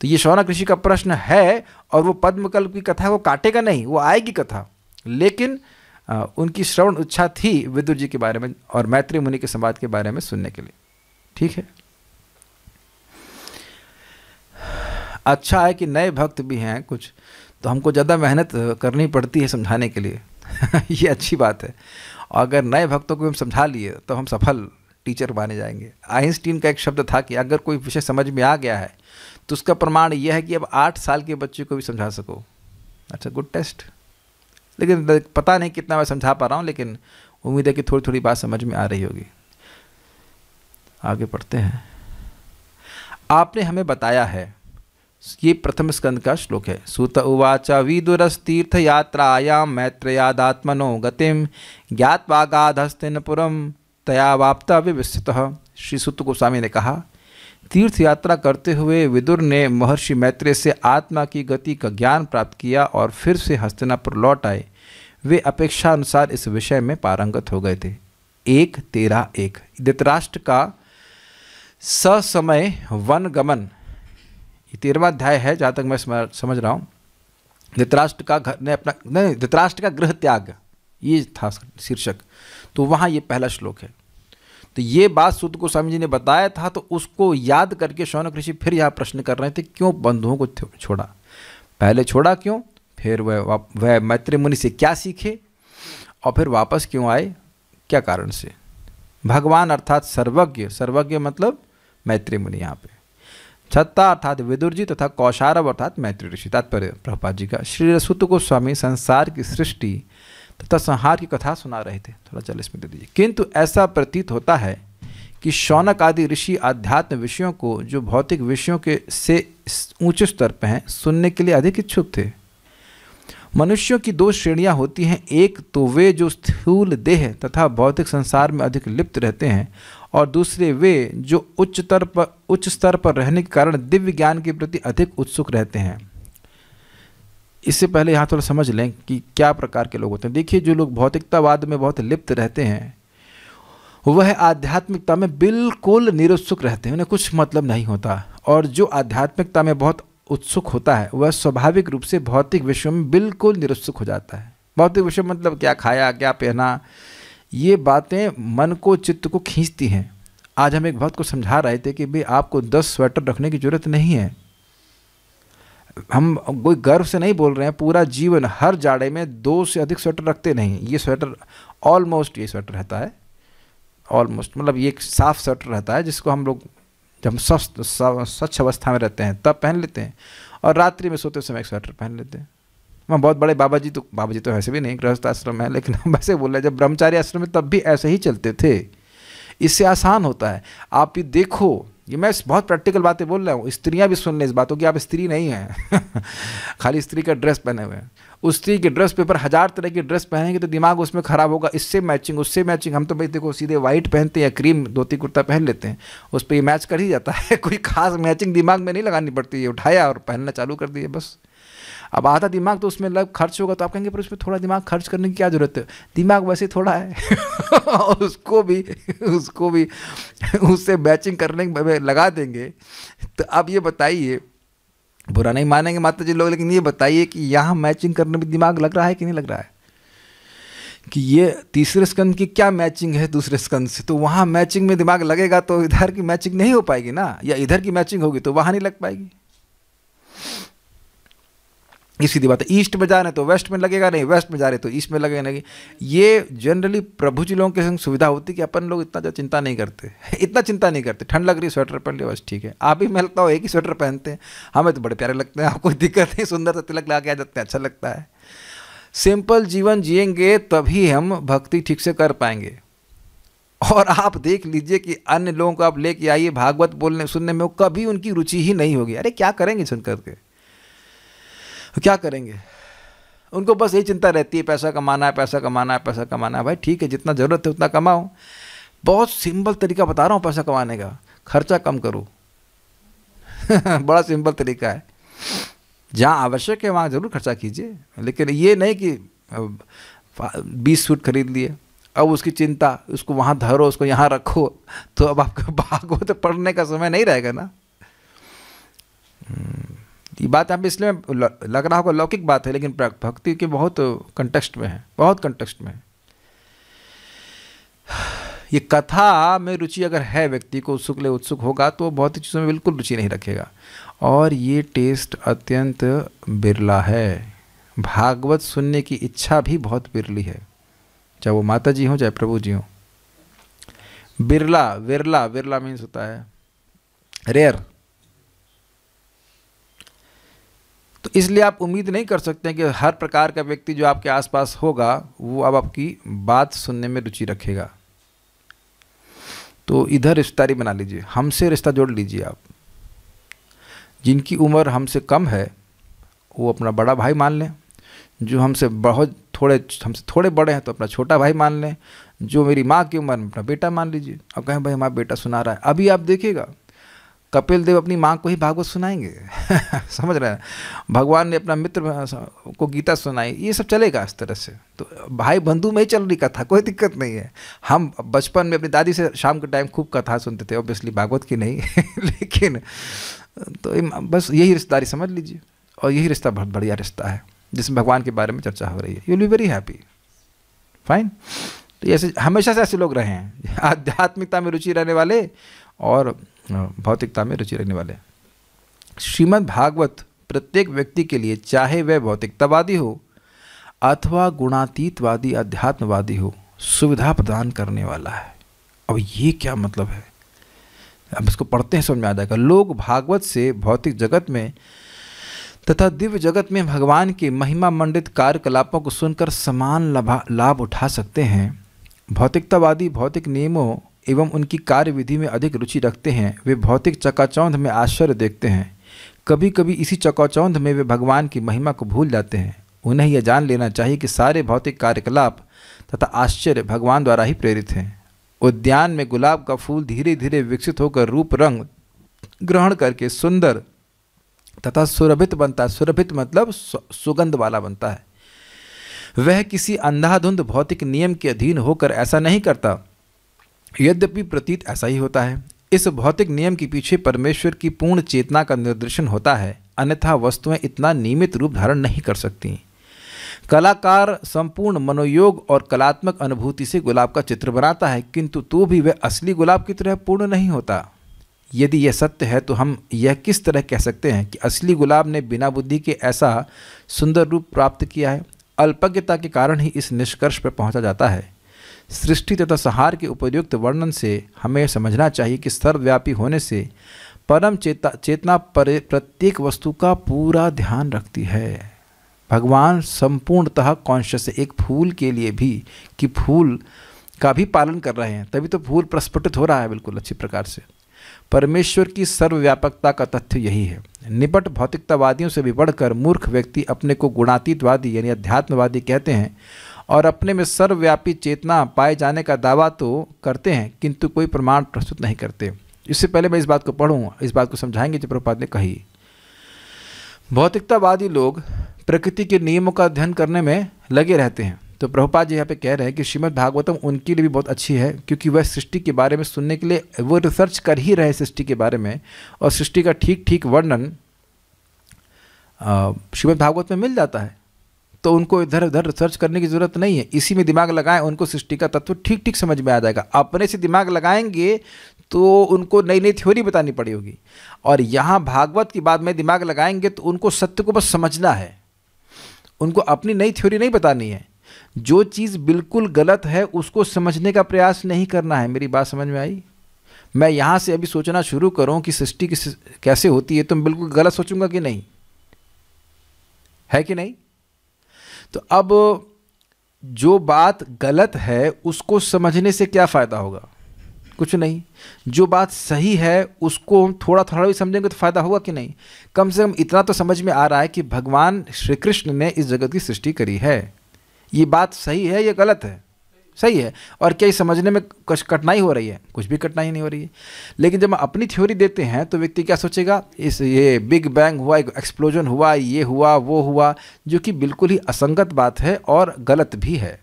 तो ये शौनक ऋषि का प्रश्न है और वो पद्मकल्प की कथा वो काटेगा नहीं वो आएगी कथा लेकिन उनकी श्रवण उच्छा थी विदुर जी के बारे में और मैत्री मुनि के संवाद के बारे में सुनने के लिए ठीक है अच्छा है कि नए भक्त भी हैं कुछ तो हमको ज़्यादा मेहनत करनी पड़ती है समझाने के लिए ये अच्छी बात है और अगर नए भक्तों को हम समझा लिए तो हम सफल टीचर माने जाएंगे आइंस्टीन का एक शब्द था कि अगर कोई विषय समझ में आ गया है तो उसका प्रमाण यह है कि अब आठ साल के बच्चे को भी समझा सको अच्छा गुड टेस्ट लेकिन पता नहीं कितना मैं समझा पा रहा हूँ लेकिन उम्मीद है कि थोड़ी थोड़ी बात समझ में आ रही होगी आगे पढ़ते हैं आपने हमें बताया है ये प्रथम स्कंद का श्लोक है सुत उवाच विदुरस्तीर्थयात्रायां मैत्रयादात्मनो गतिम ज्ञातवा गाधस्तिन पुरम तया वाप्ता विविस्त श्री सुत गोस्वामी ने कहा तीर्थ यात्रा करते हुए विदुर ने महर्षि मैत्रेय से आत्मा की गति का ज्ञान प्राप्त किया और फिर से हस्तिनापुर लौट आए वे अपेक्षा अनुसार इस विषय में पारंगत हो गए थे एक तेरह एक धृतराष्ट्र का ससमय वन गमन ये तेरहवा अध्याय है जहाँ तक मैं समझ रहा हूँ धृतराष्ट्र का घर ने अपना नहीं धृतराष्ट्र का गृह त्याग ये था शीर्षक तो वहाँ ये पहला श्लोक है तो ये बात को गोस्वामी जी ने बताया था तो उसको याद करके शौनक ऋषि फिर यहाँ प्रश्न कर रहे थे क्यों बंधुओं को छोड़ा पहले छोड़ा क्यों फिर वह वह मैत्री मुनि से क्या सीखे और फिर वापस क्यों आए क्या कारण से भगवान अर्थात सर्वज्ञ सर्वज्ञ मतलब मैत्री मुनि यहाँ पे छत्ता अर्थात विदुर जी तथा कौशारव अर्थात मैत्री ऋषि तात्पर्य प्रभुपा जी का श्री रसुत गोस्वामी संसार की सृष्टि तथा संहार की कथा सुना रहे थे थोड़ा चल इसमें दे दीजिए किंतु ऐसा प्रतीत होता है कि शौनक आदि ऋषि आध्यात्म विषयों को जो भौतिक विषयों के से ऊंचे स्तर पर हैं सुनने के लिए अधिक इच्छुक थे मनुष्यों की दो श्रेणियां होती हैं एक तो वे जो स्थूल देह तथा भौतिक संसार में अधिक लिप्त रहते हैं और दूसरे वे जो उच्चतर पर उच्च स्तर पर रहने के कारण दिव्य ज्ञान के प्रति अधिक उत्सुक रहते हैं इससे पहले यहाँ थोड़ा समझ लें कि क्या प्रकार के लोग होते हैं देखिए जो लोग भौतिकतावाद में बहुत लिप्त रहते हैं वह आध्यात्मिकता में बिल्कुल निरुत्सुक रहते हैं उन्हें कुछ मतलब नहीं होता और जो आध्यात्मिकता में बहुत उत्सुक होता है वह स्वाभाविक रूप से भौतिक विषयों में बिल्कुल निरुत्सुक हो जाता है भौतिक विषय मतलब क्या खाया क्या पहना ये बातें मन को चित्त को खींचती हैं आज हम एक भक्त को समझा रहे थे कि भाई आपको दस स्वेटर रखने की जरूरत नहीं है हम कोई गर्व से नहीं बोल रहे हैं पूरा जीवन हर जाड़े में दो से अधिक स्वेटर रखते नहीं ये स्वेटर ऑलमोस्ट ये स्वेटर रहता है ऑलमोस्ट मतलब ये एक साफ स्वेटर रहता है जिसको हम लोग जब हम स्वस्थ स्वच्छ अवस्था में रहते हैं तब पहन लेते हैं और रात्रि में सोते समय एक स्वेटर पहन लेते हैं वहाँ बहुत बड़े बाबा जी तो बाबा जी तो ऐसे भी नहीं गृहस्थ आश्रम है लेकिन हम वैसे बोल रहे हैं जब ब्रह्मचारी आश्रम में तब भी ऐसे ही चलते थे इससे आसान होता है आप ये देखो ये मैं बहुत प्रैक्टिकल बातें बोल रहा हूँ स्त्रियाँ भी सुन लें इस बातों की आप स्त्री नहीं हैं खाली स्त्री का ड्रेस पहने हुए हैं उस स्त्री के ड्रेस पेपर हज़ार तरह की ड्रेस पहनेंगे तो दिमाग उसमें ख़राब होगा इससे मैचिंग उससे मैचिंग हम तो भाई देखो सीधे वाइट पहनते हैं या क्रीम धोती कुर्ता पहन लेते हैं उस पर ये मैच कर ही जाता है कोई खास मैचिंग दिमाग में नहीं लगानी पड़ती है उठाया और पहनना चालू कर दिए बस अब आधा दिमाग तो उसमें लग खर्च होगा तो आप कहेंगे पर उसमें थोड़ा दिमाग खर्च करने की क्या ज़रूरत है दिमाग वैसे थोड़ा है उसको भी उसको भी उससे मैचिंग करने लगा देंगे तो अब ये बताइए बुरा नहीं मानेंगे माता जी लोग लेकिन ये बताइए कि यहाँ मैचिंग करने में दिमाग लग रहा है कि नहीं लग रहा है कि ये तीसरे स्कंद की क्या मैचिंग है दूसरे स्कंद से तो वहाँ मैचिंग में दिमाग लगेगा तो इधर की मैचिंग नहीं हो पाएगी ना या इधर की मैचिंग होगी तो वहाँ नहीं लग पाएगी ये सीधी बात है ईस्ट में जा हैं तो वेस्ट में लगेगा नहीं वेस्ट में जा रहे तो ईस्ट में लगेगा नहीं ये जनरली प्रभु जी लोगों के संग सुविधा होती कि अपन लोग इतना चिंता नहीं करते इतना चिंता नहीं करते ठंड लग रही स्वेटर पहन लिया बस ठीक है आप भी मैं लगता हूँ एक ही स्वेटर पहनते हैं हमें तो बड़े प्यारे लगते हैं आपको दिक्कत नहीं सुंदर सा तिलक लगा के आ जाते हैं अच्छा लगता है सिंपल जीवन जियेंगे तभी हम भक्ति ठीक से कर पाएंगे और आप देख लीजिए कि अन्य लोगों को आप लेके आइए भागवत बोलने सुनने में कभी उनकी रुचि ही नहीं होगी अरे क्या करेंगे सुन करके तो क्या करेंगे उनको बस यही चिंता रहती है पैसा कमाना है पैसा कमाना है पैसा कमाना है भाई ठीक है जितना ज़रूरत है उतना कमाओ बहुत सिंपल तरीका बता रहा हूँ पैसा कमाने का खर्चा कम करो बड़ा सिंपल तरीका है जहाँ आवश्यक है वहाँ ज़रूर खर्चा कीजिए लेकिन ये नहीं कि बीस सूट खरीद लिए अब उसकी चिंता उसको वहाँ धरो उसको यहाँ रखो तो अब आपका भागो तो पढ़ने का समय नहीं रहेगा ना हम्म। ये बात आप इसलिए लग रहा होगा लौकिक बात है लेकिन भक्ति के बहुत कंटेक्स्ट में है बहुत कंटेक्स्ट में है ये कथा में रुचि अगर है व्यक्ति को उत्सुक ले उत्सुक होगा तो वो बहुत ही चीज़ों में बिल्कुल रुचि नहीं रखेगा और ये टेस्ट अत्यंत बिरला है भागवत सुनने की इच्छा भी बहुत बिरली है चाहे वो माता जी हों चाहे प्रभु जी हों बिरला बिरला बिरला मीन्स होता है रेयर तो इसलिए आप उम्मीद नहीं कर सकते हैं कि हर प्रकार का व्यक्ति जो आपके आसपास होगा वो अब आपकी बात सुनने में रुचि रखेगा तो इधर रिश्तेदारी बना लीजिए हमसे रिश्ता जोड़ लीजिए आप जिनकी उम्र हमसे कम है वो अपना बड़ा भाई मान लें जो हमसे बहुत थोड़े हमसे थोड़े बड़े हैं तो अपना छोटा भाई मान लें जो मेरी माँ की उम्र में अपना बेटा मान लीजिए अब कहें भाई हमारा बेटा सुना रहा है अभी आप देखिएगा कपिल देव अपनी माँ को ही भागवत सुनाएंगे समझ रहे हैं भगवान ने अपना मित्र को गीता सुनाई ये सब चलेगा इस तरह से तो भाई बंधु में ही चल रही कथा कोई दिक्कत नहीं है हम बचपन में अपनी दादी से शाम के टाइम खूब कथा सुनते थे ऑब्वियसली भागवत की नहीं लेकिन तो बस यही रिश्तेदारी समझ लीजिए और यही रिश्ता बहुत बढ़िया रिश्ता है जिसमें भगवान के बारे में चर्चा हो रही है you will be very happy fine तो ऐसे हमेशा से ऐसे लोग रहे हैं आध्यात्मिकता में रुचि रहने वाले और हाँ, भौतिकता में रुचि रखने वाले श्रीमद् भागवत प्रत्येक व्यक्ति के लिए चाहे वह भौतिकतावादी हो अथवा गुणातीतवादी अध्यात्मवादी हो सुविधा प्रदान करने वाला है अब ये क्या मतलब है अब इसको पढ़ते हैं समझ में आ जाएगा लोग भागवत से भौतिक जगत में तथा दिव्य जगत में भगवान के महिमा मंडित कार्यकलापों को सुनकर समान लाभ उठा सकते हैं भौतिकतावादी भौतिक नियमों एवं उनकी कार्य विधि में अधिक रुचि रखते हैं वे भौतिक चकाचौंध में आश्चर्य देखते हैं कभी कभी इसी चकाचौंध में वे भगवान की महिमा को भूल जाते हैं उन्हें यह जान लेना चाहिए कि सारे भौतिक कार्यकलाप तथा आश्चर्य भगवान द्वारा ही प्रेरित हैं उद्यान में गुलाब का फूल धीरे धीरे विकसित होकर रूप रंग ग्रहण करके सुंदर तथा सुरभित बनता है सुरभित मतलब सुगंध वाला बनता है वह किसी अंधाधुंध भौतिक नियम के अधीन होकर ऐसा नहीं करता यद्यपि प्रतीत ऐसा ही होता है इस भौतिक नियम के पीछे परमेश्वर की पूर्ण चेतना का निर्देशन होता है अन्यथा वस्तुएं इतना नियमित रूप धारण नहीं कर सकती कलाकार संपूर्ण मनोयोग और कलात्मक अनुभूति से गुलाब का चित्र बनाता है किंतु तो भी वह असली गुलाब की तरह पूर्ण नहीं होता यदि यह सत्य है तो हम यह किस तरह कह सकते हैं कि असली गुलाब ने बिना बुद्धि के ऐसा सुंदर रूप प्राप्त किया है अल्पज्ञता के कारण ही इस निष्कर्ष पर पहुंचा जाता है सृष्टि तथा सहार के उपयुक्त वर्णन से हमें समझना चाहिए कि सर्वव्यापी होने से परम चेता चेतना पर प्रत्येक वस्तु का पूरा ध्यान रखती है भगवान संपूर्णतः कॉन्शियस है एक फूल के लिए भी कि फूल का भी पालन कर रहे हैं तभी तो फूल प्रस्फुटित हो रहा है बिल्कुल अच्छी प्रकार से परमेश्वर की सर्वव्यापकता का तथ्य यही है निपट भौतिकतावादियों से भी बढ़कर मूर्ख व्यक्ति अपने को गुणातीतवादी यानी अध्यात्मवादी कहते हैं और अपने में सर्वव्यापी चेतना पाए जाने का दावा तो करते हैं किंतु कोई प्रमाण प्रस्तुत नहीं करते इससे पहले मैं इस बात को पढ़ूँ इस बात को समझाएंगे जो प्रभुपाद ने कही भौतिकतावादी लोग प्रकृति के नियमों का अध्ययन करने में लगे रहते हैं तो प्रभुपाद जी यहाँ पे कह रहे हैं कि श्रीमद् भागवतम उनके लिए भी बहुत अच्छी है क्योंकि वह सृष्टि के बारे में सुनने के लिए वो रिसर्च कर ही रहे सृष्टि के बारे में और सृष्टि का ठीक ठीक वर्णन श्रीमद् भागवत में मिल जाता है तो उनको इधर उधर रिसर्च करने की ज़रूरत नहीं है इसी में दिमाग लगाएं उनको सृष्टि का तत्व ठीक ठीक समझ में आ जाएगा अपने से दिमाग लगाएंगे तो उनको नई नई थ्योरी बतानी पड़ी होगी और यहाँ भागवत की बात में दिमाग लगाएंगे तो उनको सत्य को बस समझना है उनको अपनी नई थ्योरी नहीं बतानी है जो चीज़ बिल्कुल गलत है उसको समझने का प्रयास नहीं करना है मेरी बात समझ में आई मैं यहाँ से अभी सोचना शुरू करूँ कि सृष्टि कैसे होती है तो मैं बिल्कुल गलत सोचूंगा कि नहीं है कि नहीं तो अब जो बात गलत है उसको समझने से क्या फ़ायदा होगा कुछ नहीं जो बात सही है उसको हम थोड़ा थोड़ा भी समझेंगे तो फ़ायदा होगा कि नहीं कम से कम इतना तो समझ में आ रहा है कि भगवान श्री कृष्ण ने इस जगत की सृष्टि करी है ये बात सही है या गलत है सही है और क्या समझने में कुछ कठिनाई हो रही है कुछ भी कठिनाई नहीं हो रही है लेकिन जब हम अपनी थ्योरी देते हैं तो व्यक्ति क्या सोचेगा इस ये बिग बैंग हुआ एक्सप्लोजन हुआ ये हुआ वो हुआ जो कि बिल्कुल ही असंगत बात है और गलत भी है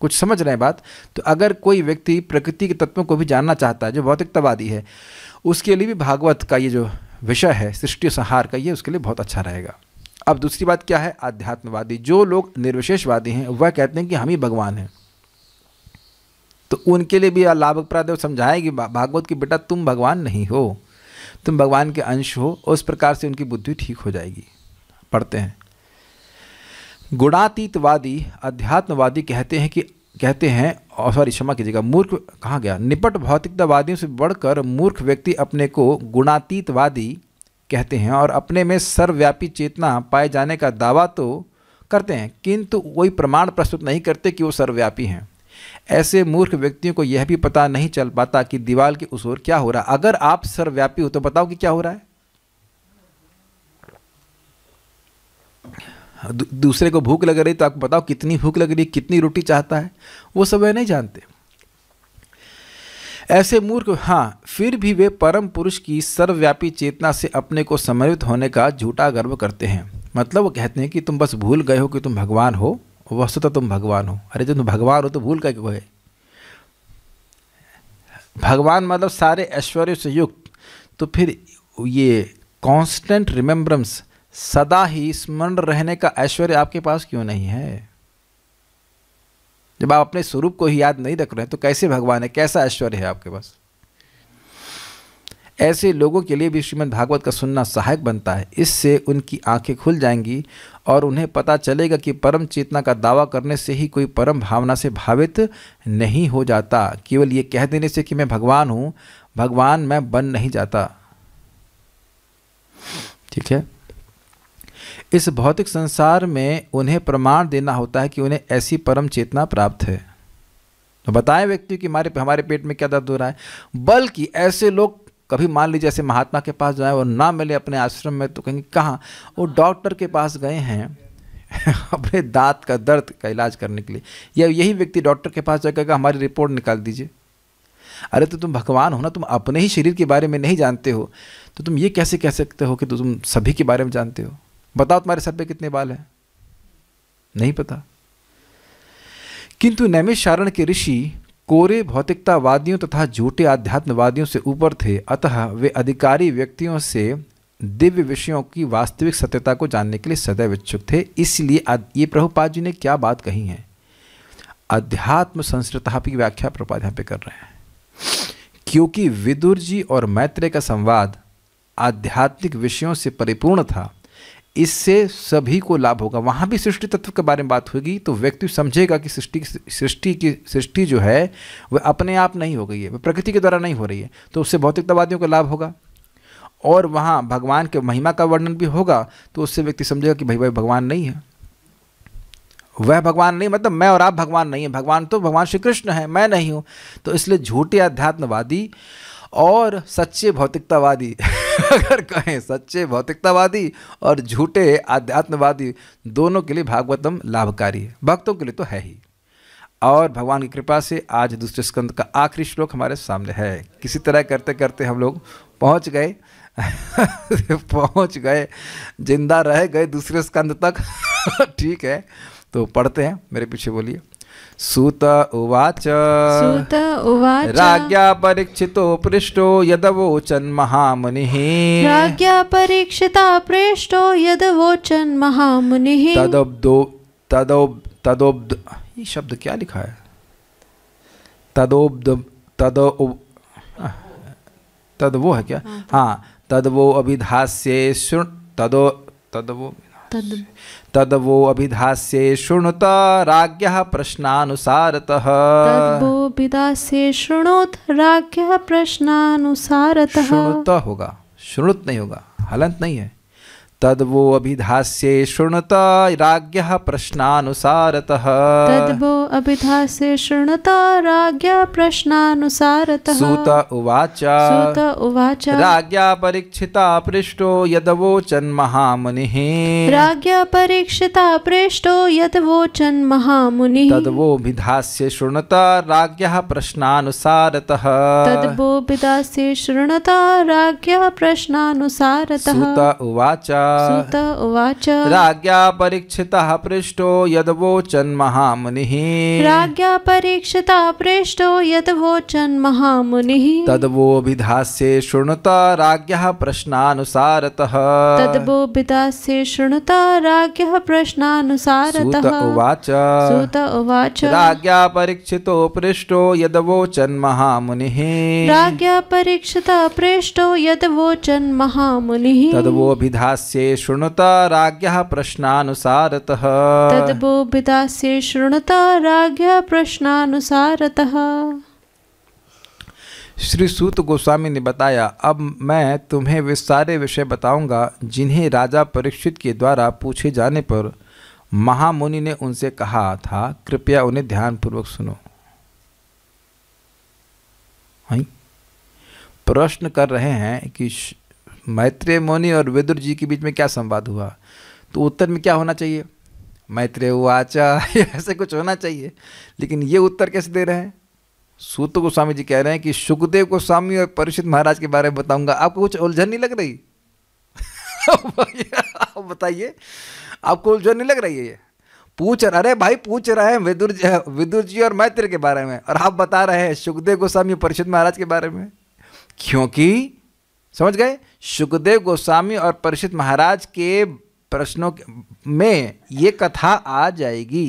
कुछ समझ रहे हैं बात तो अगर कोई व्यक्ति प्रकृति के तत्वों को भी जानना चाहता है जो भौतिकतावादी है उसके लिए भी भागवत का ये जो विषय है सृष्टि संहार का ये उसके लिए बहुत अच्छा रहेगा अब दूसरी बात क्या है आध्यात्मवादी जो लोग निर्विशेषवादी हैं वह कहते हैं कि हम ही भगवान हैं तो उनके लिए भी लाभप्रदेव समझाएगी भागवत की बेटा तुम भगवान नहीं हो तुम भगवान के अंश हो उस प्रकार से उनकी बुद्धि ठीक हो जाएगी पढ़ते हैं गुणातीतवादी अध्यात्मवादी कहते हैं कि कहते हैं और सॉरी क्षमा कीजिएगा मूर्ख कहाँ गया निपट भौतिकतावादियों से बढ़कर मूर्ख व्यक्ति अपने को गुणातीतवादी कहते हैं और अपने में सर्वव्यापी चेतना पाए जाने का दावा तो करते हैं किंतु कोई प्रमाण प्रस्तुत नहीं करते कि वो सर्वव्यापी हैं ऐसे मूर्ख व्यक्तियों को यह भी पता नहीं चल पाता कि दीवाल के उस ओर क्या हो रहा है अगर आप सर्वव्यापी हो तो बताओ कि क्या हो रहा है दूसरे को भूख लग रही तो आपको बताओ कितनी भूख लग रही कितनी रोटी चाहता है वो सब वह नहीं जानते ऐसे मूर्ख हाँ फिर भी वे परम पुरुष की सर्वव्यापी चेतना से अपने को समर्पित होने का झूठा गर्व करते हैं मतलब वो कहते हैं कि तुम बस भूल गए हो कि तुम भगवान हो वस्तुतः तुम भगवान हो अरे तुम भगवान हो तो भूल गए गए भगवान मतलब सारे ऐश्वर्य से युक्त तो फिर ये कांस्टेंट रिमेम्बरेंस सदा ही स्मरण रहने का ऐश्वर्य आपके पास क्यों नहीं है जब आप अपने स्वरूप को ही याद नहीं रख रहे हैं तो कैसे भगवान है कैसा ऐश्वर्य है आपके पास ऐसे लोगों के लिए भी श्रीमद् भागवत का सुनना सहायक बनता है इससे उनकी आंखें खुल जाएंगी और उन्हें पता चलेगा कि परम चेतना का दावा करने से ही कोई परम भावना से भावित नहीं हो जाता केवल ये कह देने से कि मैं भगवान हूँ भगवान मैं बन नहीं जाता ठीक है इस भौतिक संसार में उन्हें प्रमाण देना होता है कि उन्हें ऐसी परम चेतना प्राप्त है तो बताएं व्यक्ति कि हमारे हमारे पेट में क्या दर्द हो रहा है बल्कि ऐसे लोग कभी मान लीजिए ऐसे महात्मा के पास जाए और ना मिले अपने आश्रम में तो कहेंगे कहाँ वो डॉक्टर के पास गए हैं अपने दांत का दर्द का इलाज करने के लिए या यही व्यक्ति डॉक्टर के पास जाकर हमारी रिपोर्ट निकाल दीजिए अरे तो तुम भगवान हो ना तुम अपने ही शरीर के बारे में नहीं जानते हो तो तुम ये कैसे कह सकते हो कि तुम सभी के बारे में जानते हो बताओ तुम्हारे सर पे कितने बाल हैं नहीं पता किंतु नैमिष शारण के ऋषि कोरे भौतिकतावादियों तथा झूठे आध्यात्मवादियों से ऊपर थे अतः वे अधिकारी व्यक्तियों से दिव्य विषयों की वास्तविक सत्यता को जानने के लिए सदैव इच्छुक थे इसलिए ये प्रभुपाद जी ने क्या बात कही है अध्यात्म संस्कृता की व्याख्या प्रभुपाद यहाँ पे कर रहे हैं क्योंकि विदुर जी और मैत्रेय का संवाद आध्यात्मिक विषयों से परिपूर्ण था इससे सभी को लाभ होगा वहाँ भी सृष्टि तत्व के बारे में बात होगी तो व्यक्ति समझेगा कि सृष्टि सृष्टि की सृष्टि जो है वह अपने आप नहीं हो गई है वह प्रकृति के द्वारा नहीं हो रही है तो उससे भौतिकतावादियों को लाभ होगा और वहाँ भगवान के महिमा का वर्णन भी होगा तो उससे व्यक्ति समझेगा कि भाई भाई भगवान नहीं है वह भगवान नहीं मतलब मैं और आप भगवान नहीं है भगवान तो भगवान श्री कृष्ण है मैं नहीं हूँ तो इसलिए झूठे अध्यात्मवादी और सच्चे भौतिकतावादी अगर कहें सच्चे भौतिकतावादी और झूठे आध्यात्मवादी दोनों के लिए भागवतम लाभकारी है भक्तों के लिए तो है ही और भगवान की कृपा से आज दूसरे स्कंद का आखिरी श्लोक हमारे सामने है किसी तरह करते करते हम लोग पहुँच गए पहुँच गए जिंदा रह गए दूसरे स्कंद तक ठीक है तो पढ़ते हैं मेरे पीछे बोलिए सूत उवाच सूत उवाच राज्ञा परीक्षितो पृष्टो यदवोचन महामुनि राज्ञा परीक्षिता पृष्टो यदवोचन महामुनि तदब्दो तदोब तदोब्द ये शब्द क्या लिखा है तदोब्द तदो तद वो है क्या हाँ, हाँ तद वो अभिधास्य सुन तदो तद वो तद तद वो अभिधा शुणुत राज प्रश्नानुसारतः वो अभिधास्ये शुणुत राज्ञः प्रश्नानुसारतः होगा शुणुत नहीं होगा हलंत नहीं है तद्वो अभिधास्ये शृणुता राज्ञः प्रश्नानुसारतः तद्वो अभिधास्ये शृणुता राज्ञः प्रश्नानुसारतः सूत उवाच सूत उवाच राज्ञा परीक्षिता पृष्टो यदवोचन् महामुनिः राज्ञा परीक्षिता पृष्टो यदवोचन् महामुनिः तद्वोभिधास्ये शृणुता राज्ञः प्रश्नानुसारतः तद्वोभिधास्ये शृणुता राज्ञः प्रश्नानुसारतः सूत उवाच सूत उवाच राज्ञा परीक्षितः पृष्टो यद्वोचन् महामुनिः राज्ञा परीक्षितः पृष्टो यद्वोचन् महामुनिः तद्वोभिधास्ये शृणुत राज्ञः प्रश्नानुसारतः तद्वोभिधास्ये शृणुत राज्ञः प्रश्नानुसारतः उवाच सूत उवाच राज्ञा परीक्षितो पृष्टो यद्वोचन् महामुनिः राज्ञा परीक्षितः पृष्टो यद्वोचन् महामुनिः तद्वोभिधास्ये से शृणुता राज प्रश्नानुसारतः से शृणुता राज प्रश्नानुसारतः श्री सूत गोस्वामी ने बताया अब मैं तुम्हें वे सारे विषय बताऊंगा जिन्हें राजा परीक्षित के द्वारा पूछे जाने पर महामुनि ने उनसे कहा था कृपया उन्हें ध्यानपूर्वक सुनो प्रश्न कर रहे हैं कि मैत्रेय मुनि और वेदुर जी के बीच में क्या संवाद हुआ तो उत्तर में क्या होना चाहिए मैत्रेय वाचा ऐसे कुछ होना चाहिए लेकिन ये उत्तर कैसे दे रहे हैं सूत गोस्वामी जी कह रहे हैं कि सुखदेव गोस्वामी और परिषद महाराज के बारे में बताऊंगा आपको कुछ उलझन नहीं लग रही बताइए आपको उलझन नहीं लग रही है ये पूछ अरे भाई पूछ रहे हैं विदुर जी विदुर जी और मैत्र के बारे में और आप बता रहे हैं सुखदेव गोस्वामी परिषद महाराज के बारे में क्योंकि समझ गए सुखदेव गोस्वामी और परिषद महाराज के प्रश्नों में ये कथा आ जाएगी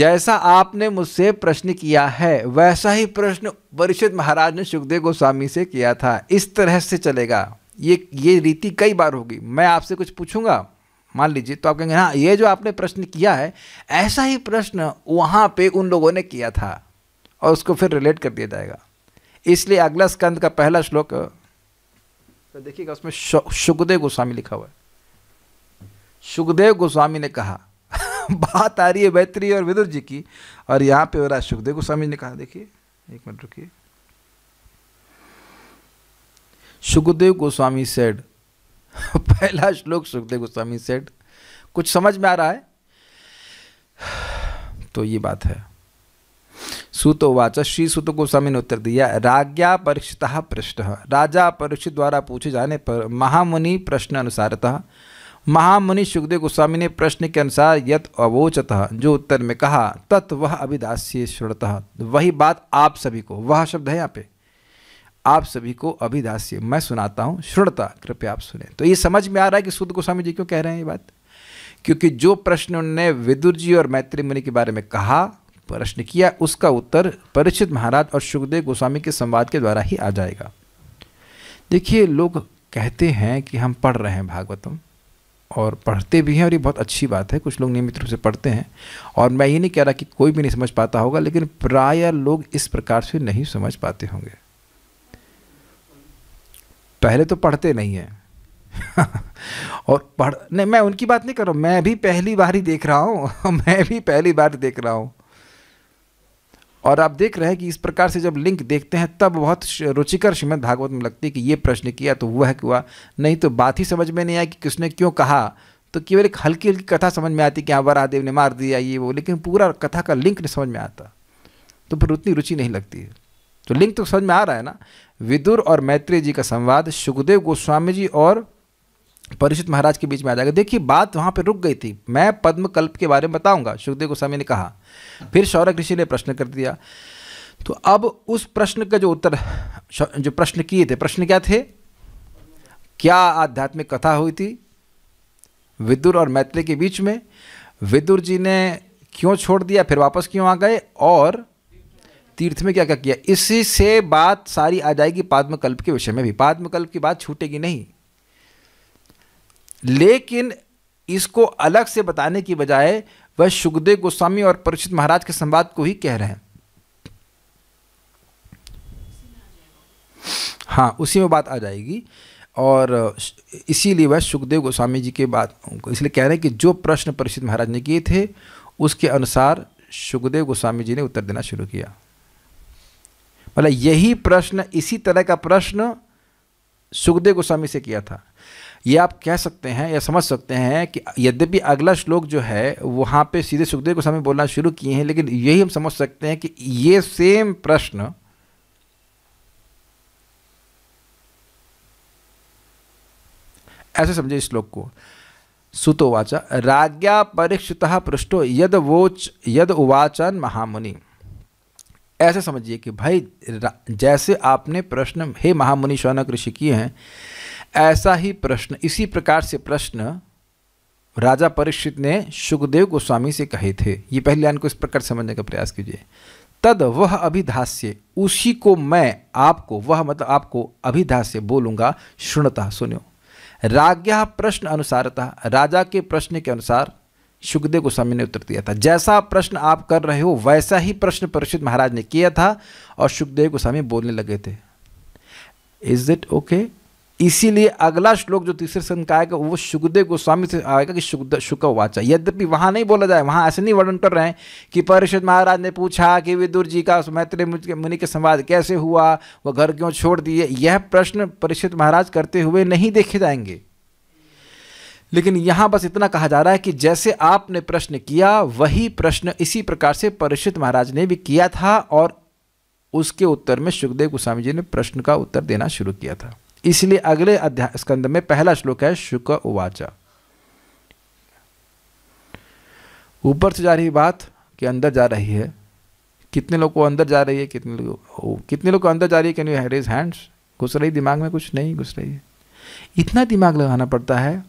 जैसा आपने मुझसे प्रश्न किया है वैसा ही प्रश्न परिषद महाराज ने सुखदेव गोस्वामी से किया था इस तरह से चलेगा ये ये रीति कई बार होगी मैं आपसे कुछ पूछूंगा मान लीजिए तो आप कहेंगे हाँ ये जो आपने प्रश्न किया है ऐसा ही प्रश्न वहाँ पे उन लोगों ने किया था और उसको फिर रिलेट कर दिया जाएगा इसलिए अगला स्कंद का पहला श्लोक तो देखिएगा उसमें सुखदेव गोस्वामी लिखा हुआ है सुखदेव गोस्वामी ने कहा बात आ रही है बैत्री और विदुर जी की और यहाँ पे हो रहा है सुखदेव गोस्वामी ने कहा देखिए एक मिनट रुकिए सुखदेव गोस्वामी सेड पहला श्लोक सुखदेव गोस्वामी सेड कुछ समझ में आ रहा है तो ये बात है सुतोवाच श्री सुत गोस्वामी ने उत्तर दिया राजा परीक्षित पृष्ठ राजा परीक्षित द्वारा पूछे जाने पर महामुनि प्रश्न अनुसारतः महामुनि सुखदेव गोस्वामी ने प्रश्न के अनुसार यत अवोचत जो उत्तर में कहा तत् वह अभिदास्य श्रुणत वही बात आप सभी को वह शब्द है यहाँ पे आप सभी को अभिदास्य मैं सुनाता हूँ श्रुणता कृपया आप सुने तो ये समझ में आ रहा है कि सुध गोस्वामी जी क्यों कह रहे हैं ये बात क्योंकि जो प्रश्न उन्होंने विदुर जी और मैत्री मुनि के बारे में कहा प्रश्न किया उसका उत्तर परिचित महाराज और सुखदेव गोस्वामी के संवाद के द्वारा ही आ जाएगा देखिए लोग कहते हैं कि हम पढ़ रहे हैं भागवतम और पढ़ते भी हैं और ये बहुत अच्छी बात है कुछ लोग नियमित रूप से पढ़ते हैं और मैं ये नहीं कह रहा कि कोई भी नहीं समझ पाता होगा लेकिन प्राय लोग इस प्रकार से नहीं समझ पाते होंगे पहले तो पढ़ते नहीं हैं और पढ़ नहीं मैं उनकी बात नहीं कर रहा मैं भी पहली बार ही देख रहा हूँ मैं भी पहली बार देख रहा हूँ और आप देख रहे हैं कि इस प्रकार से जब लिंक देखते हैं तब बहुत रुचिकर श्रीमद भागवत में लगती है कि ये प्रश्न किया तो वह हुआ नहीं तो बात ही समझ में नहीं आई कि किसने क्यों कहा तो केवल एक हल्की हल्की कथा समझ में आती कि हाँ वरादेव ने मार दिया ये वो लेकिन पूरा कथा का लिंक नहीं समझ में आता तो फिर उतनी रुचि नहीं लगती है तो लिंक तो समझ में आ रहा है ना विदुर और मैत्री जी का संवाद सुखदेव गोस्वामी जी और परिषित महाराज के बीच में आ जाएगा देखिए बात वहां पर रुक गई थी मैं पद्मकल्प के बारे में बताऊंगा सुखदेव गोस्वामी ने कहा फिर सौरभ ऋषि ने प्रश्न कर दिया तो अब उस प्रश्न का जो उत्तर जो प्रश्न किए थे प्रश्न क्या थे क्या आध्यात्मिक कथा हुई थी विदुर और मैत्री के बीच में विदुर जी ने क्यों छोड़ दिया फिर वापस क्यों आ गए और तीर्थ में क्या क्या किया इसी से बात सारी आ जाएगी पाद्मकल्प के विषय में भी पाद्मकल्प की बात छूटेगी नहीं लेकिन इसको अलग से बताने की बजाय वह सुखदेव गोस्वामी और परिचित महाराज के संवाद को ही कह रहे हैं हाँ उसी में बात आ जाएगी और इसीलिए वह सुखदेव गोस्वामी जी के बात इसलिए कह रहे हैं कि जो प्रश्न परिषद महाराज ने किए थे उसके अनुसार सुखदेव गोस्वामी जी ने उत्तर देना शुरू किया मतलब यही प्रश्न इसी तरह का प्रश्न सुखदेव गोस्वामी से किया था ये आप कह सकते हैं या समझ सकते हैं कि यद्यपि अगला श्लोक जो है वहाँ पे सीधे सुखदेव को समय बोलना शुरू किए हैं लेकिन यही हम समझ सकते हैं कि ये सेम प्रश्न ऐसे समझे इस श्लोक को सुतोवाचा राज्ञा परीक्षित पृष्ठो यद वोच यद उवाचन महामुनि ऐसे समझिए कि भाई जैसे आपने प्रश्न हे महामुनि शौनक ऋषि किए हैं ऐसा ही प्रश्न इसी प्रकार से प्रश्न राजा परीक्षित ने सुखदेव गोस्वामी से कहे थे ये पहले लाइन को इस प्रकार समझने का प्रयास कीजिए तद वह अभिधास्य उसी को मैं आपको वह मतलब आपको अभिधास्य बोलूंगा सुनता सुनो राज्ञा प्रश्न अनुसार था राजा के प्रश्न के अनुसार सुखदेव गोस्वामी ने उत्तर दिया था जैसा प्रश्न आप कर रहे हो वैसा ही प्रश्न परीक्षित महाराज ने किया था और सुखदेव गोस्वामी बोलने लगे थे इज इट ओके इसीलिए अगला श्लोक जो तीसरे संघ का आएगा वो सुखदेव गोस्वामी से आएगा कि सुखदेव शुक वाचा यद्यपि वहाँ नहीं बोला जाए वहाँ ऐसे नहीं वर्णन कर रहे हैं कि परिषद महाराज ने पूछा कि विदुर जी का मैत्री मुनि के संवाद कैसे हुआ वह घर क्यों छोड़ दिए यह प्रश्न परिषद महाराज करते हुए नहीं देखे जाएंगे लेकिन यहाँ बस इतना कहा जा रहा है कि जैसे आपने प्रश्न किया वही प्रश्न इसी प्रकार से परिषद महाराज ने भी किया था और उसके उत्तर में सुखदेव गोस्वामी जी ने प्रश्न का उत्तर देना शुरू किया था इसलिए अगले अध्याय स्कंद में पहला श्लोक है शुक उवाचा ऊपर से जा रही बात कि अंदर जा रही है कितने लोग को अंदर जा रही है कितने लोग कितने लोग को अंदर जा रही है कैन यू रेज हैंड्स घुस रही दिमाग में कुछ नहीं घुस रही है इतना दिमाग लगाना पड़ता है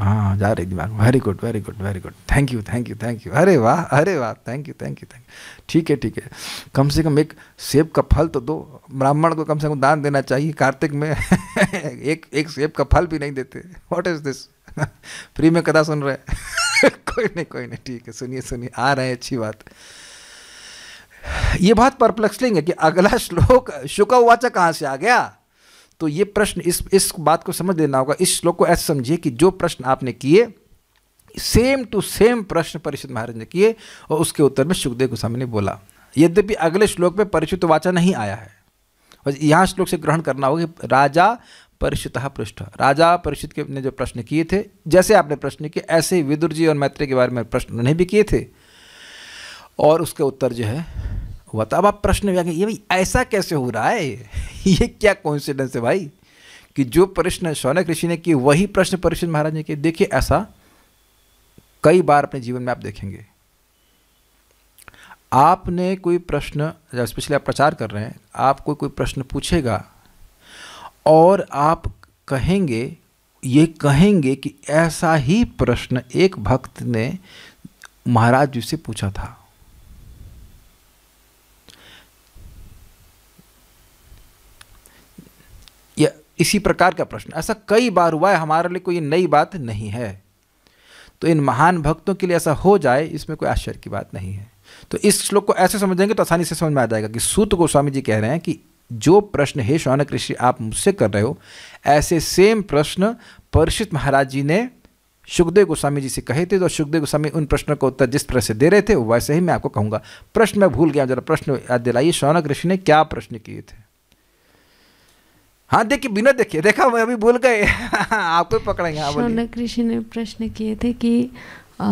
हाँ, हाँ जा रही दिमाग very good very good very good thank you thank you thank you अरे वाह अरे वाह thank you thank you thank you ठीक है ठीक है कम से कम एक सेब का फल तो दो ब्राह्मण को कम से कम दान देना चाहिए कार्तिक में एक एक सेब का फल भी नहीं देते व्हाट इज़ दिस फ्री में कदा सुन रहे कोई नहीं कोई नहीं ठीक है सुनिए सुनिए आ रहे हैं अच्छी बात ये बात परप्लेक्सिंग है कि अगला श्लोक शुक्र वाचा कहाँ से आ गया तो ये प्रश्न इस इस बात को समझ लेना होगा इस श्लोक को ऐसे समझिए कि जो प्रश्न आपने किए सेम टू सेम प्रश्न परिषद महाराज ने किए और उसके उत्तर में सुखदेव गोस्वामी ने बोला यद्यपि अगले श्लोक में परिचित वाचा नहीं आया है और यहाँ श्लोक से ग्रहण करना होगा कि राजा परिषित पृष्ठ राजा परिषित के ने जो प्रश्न किए थे जैसे आपने प्रश्न किए ऐसे ही विदुर जी और मैत्री के बारे में प्रश्न उन्हें भी किए थे और उसका उत्तर जो है हुआ तो अब आप प्रश्न भी आ गए ये भाई ऐसा कैसे हो रहा है ये क्या कॉन्सिडेंस है भाई कि जो प्रश्न शौनक ऋषि ने किए वही प्रश्न परीक्षित महाराज ने किए देखिए ऐसा कई बार अपने जीवन में आप देखेंगे आपने कोई प्रश्न स्पेशली आप प्रचार कर रहे हैं आपको कोई प्रश्न पूछेगा और आप कहेंगे ये कहेंगे कि ऐसा ही प्रश्न एक भक्त ने महाराज जी से पूछा था इसी प्रकार का प्रश्न ऐसा कई बार हुआ है हमारे लिए कोई नई बात नहीं है तो इन महान भक्तों के लिए ऐसा हो जाए इसमें कोई आश्चर्य की बात नहीं है तो इस श्लोक को ऐसे समझेंगे तो आसानी से समझ में आ जाएगा कि सूत गोस्वामी जी कह रहे हैं कि जो प्रश्न हे शौनक ऋषि आप मुझसे कर रहे हो ऐसे सेम प्रश्न परिषित महाराज जी ने सुखदेव गोस्वामी जी से कहे थे तो सुखदेव गोस्वामी उन प्रश्नों का उत्तर जिस तरह से दे रहे थे वैसे ही मैं आपको कहूँगा प्रश्न मैं भूल गया जरा प्रश्न याद दिलाइए शौनक ऋषि ने क्या प्रश्न किए थे हाँ देखिए बिना देखिए देखा मैं अभी भूल गए आपको ही पकड़ेंगे हाँ शौनक ऋषि ने प्रश्न किए थे कि आ,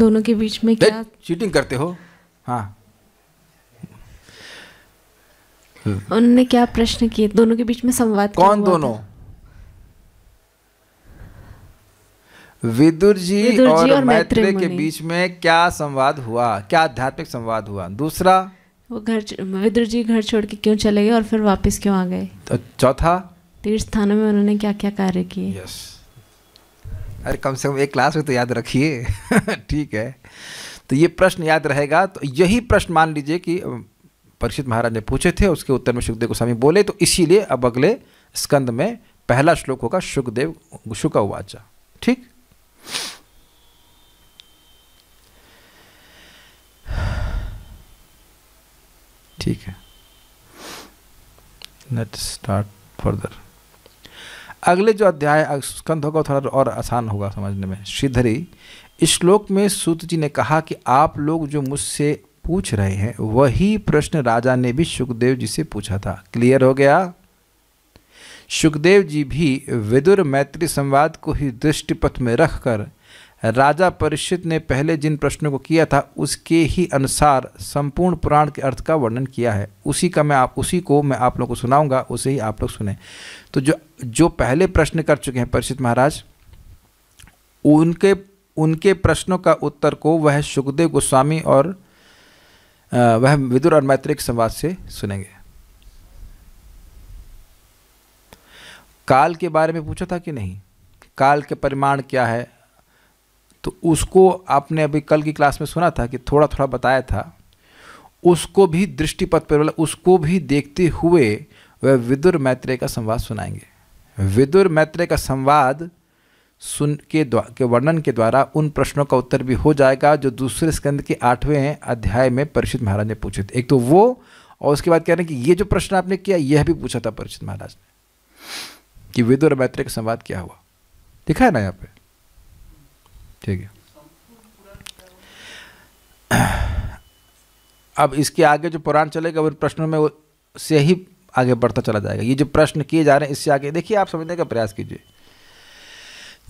दोनों के बीच में क्या चीटिंग करते हो हाँ उन्होंने क्या प्रश्न किए दोनों के बीच में संवाद कौन दोनों विदुर जी विदुर और, और मैत्रेय के बीच में क्या संवाद हुआ क्या आध्यात्मिक संवाद हुआ दूसरा वो घर विद्र जी घर छोड़ के क्यों चले गए और फिर वापस क्यों आ गए तो चौथा तीर्थ स्थानों में उन्होंने क्या क्या कार्य किए यस अरे कम से कम एक क्लास में तो याद रखिए ठीक है तो ये प्रश्न याद रहेगा तो यही प्रश्न मान लीजिए कि परीक्षित महाराज ने पूछे थे उसके उत्तर में सुखदेव गोस्वामी बोले तो इसीलिए अब अगले स्कंद में पहला श्लोक होगा सुखदेव शुक उवाचा ठीक ठीक है लेट स्टार्ट फर्दर अगले जो अध्याय स्कंध होगा थोड़ा और आसान होगा समझने में श्रीधरी इस श्लोक में सूत जी ने कहा कि आप लोग जो मुझसे पूछ रहे हैं वही प्रश्न राजा ने भी सुखदेव जी से पूछा था क्लियर हो गया सुखदेव जी भी विदुर मैत्री संवाद को ही दृष्टिपथ में रखकर कर राजा परिषद ने पहले जिन प्रश्नों को किया था उसके ही अनुसार संपूर्ण पुराण के अर्थ का वर्णन किया है उसी का मैं आप उसी को मैं आप लोग को सुनाऊंगा उसे ही आप लोग सुने तो जो जो पहले प्रश्न कर चुके हैं परिषद महाराज उनके उनके प्रश्नों का उत्तर को वह सुखदेव गोस्वामी और वह विदुर और मैत्रिक संवाद से सुनेंगे काल के बारे में पूछा था कि नहीं काल के परिमाण क्या है तो उसको आपने अभी कल की क्लास में सुना था कि थोड़ा थोड़ा बताया था उसको भी दृष्टिपथ पर उसको भी देखते हुए वह विदुर मैत्रेय का संवाद सुनाएंगे विदुर मैत्रेय का संवाद सुन के के वर्णन के द्वारा उन प्रश्नों का उत्तर भी हो जाएगा जो दूसरे स्कंद के आठवें अध्याय में परिषद महाराज ने पूछे थे एक तो वो और उसके बाद कह रहे हैं कि ये जो प्रश्न आपने किया यह भी पूछा था परिषद महाराज ने कि विदुर मैत्रेय का संवाद क्या हुआ दिखा है ना यहाँ पे ठीक है अब इसके आगे जो पुराण चलेगा उन प्रश्नों में वो से ही आगे बढ़ता चला जाएगा ये जो प्रश्न किए जा रहे हैं इससे आगे देखिए आप समझने का प्रयास कीजिए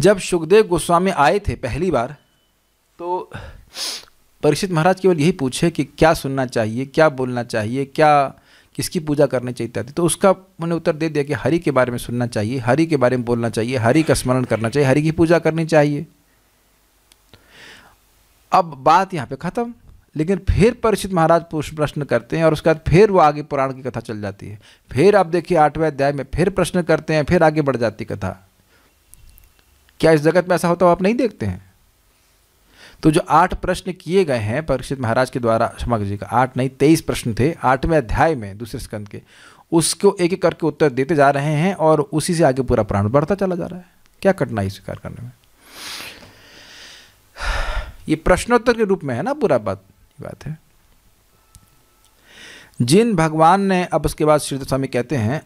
जब सुखदेव गोस्वामी आए थे पहली बार तो परीक्षित महाराज केवल यही पूछे कि क्या सुनना चाहिए क्या बोलना चाहिए क्या किसकी पूजा करनी चाहिए इत्यादि तो उसका उन्होंने उत्तर दे दिया कि हरि के बारे में सुनना चाहिए हरि के बारे में बोलना चाहिए हरि का स्मरण करना चाहिए हरि की पूजा करनी चाहिए अब बात यहाँ पे ख़त्म लेकिन फिर परीक्षित महाराज प्रश्न करते हैं और उसके बाद फिर वो आगे पुराण की कथा चल जाती है फिर आप देखिए आठवें अध्याय में फिर प्रश्न करते हैं फिर आगे बढ़ जाती कथा क्या इस जगत में ऐसा होता हो आप नहीं देखते हैं तो जो आठ प्रश्न किए गए हैं परीक्षित महाराज के द्वारा क्षमा का आठ नहीं तेईस प्रश्न थे आठवें अध्याय में दूसरे स्कंद के उसको एक एक करके उत्तर देते जा रहे हैं और उसी से आगे पूरा प्राण बढ़ता चला जा रहा है क्या कठिनाई स्वीकार करने में ये प्रश्नोत्तर के रूप में है ना पूरा बात बात है जिन भगवान ने अब उसके बाद श्री स्वामी कहते हैं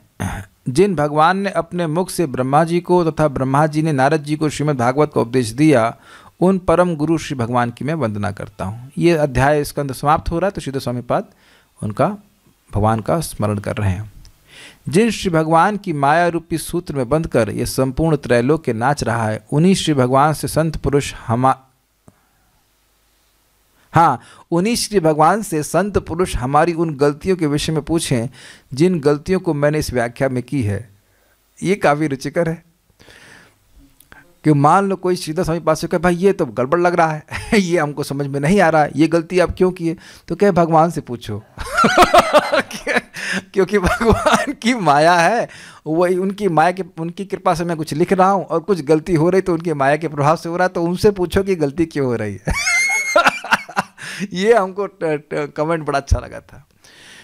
जिन भगवान ने अपने मुख से ब्रह्मा जी को तथा ब्रह्मा जी ने नारद जी को श्रीमद् भागवत का उपदेश दिया उन परम गुरु श्री भगवान की मैं वंदना करता हूँ ये अध्याय इसका अंदर समाप्त हो रहा है तो श्रीधर स्वामी पाद उनका भगवान का स्मरण कर रहे हैं जिन श्री भगवान की माया रूपी सूत्र में बंधकर यह संपूर्ण त्रैलोक के नाच रहा है उन्हीं श्री भगवान से संत पुरुष हमा हाँ उन्हीं श्री भगवान से संत पुरुष हमारी उन गलतियों के विषय में पूछें जिन गलतियों को मैंने इस व्याख्या में की है ये काफ़ी रुचिकर है कि मान लो कोई सीधा स्वामी पास कहे भाई ये तो गड़बड़ लग रहा है ये हमको समझ में नहीं आ रहा है ये गलती आप क्यों किए तो कहे भगवान से पूछो क्योंकि भगवान की माया है वही उनकी माया के उनकी कृपा से मैं कुछ लिख रहा हूँ और कुछ गलती हो रही तो उनकी माया के प्रभाव से हो रहा है तो उनसे पूछो कि गलती क्यों हो रही है ये हमको कमेंट बड़ा अच्छा लगा था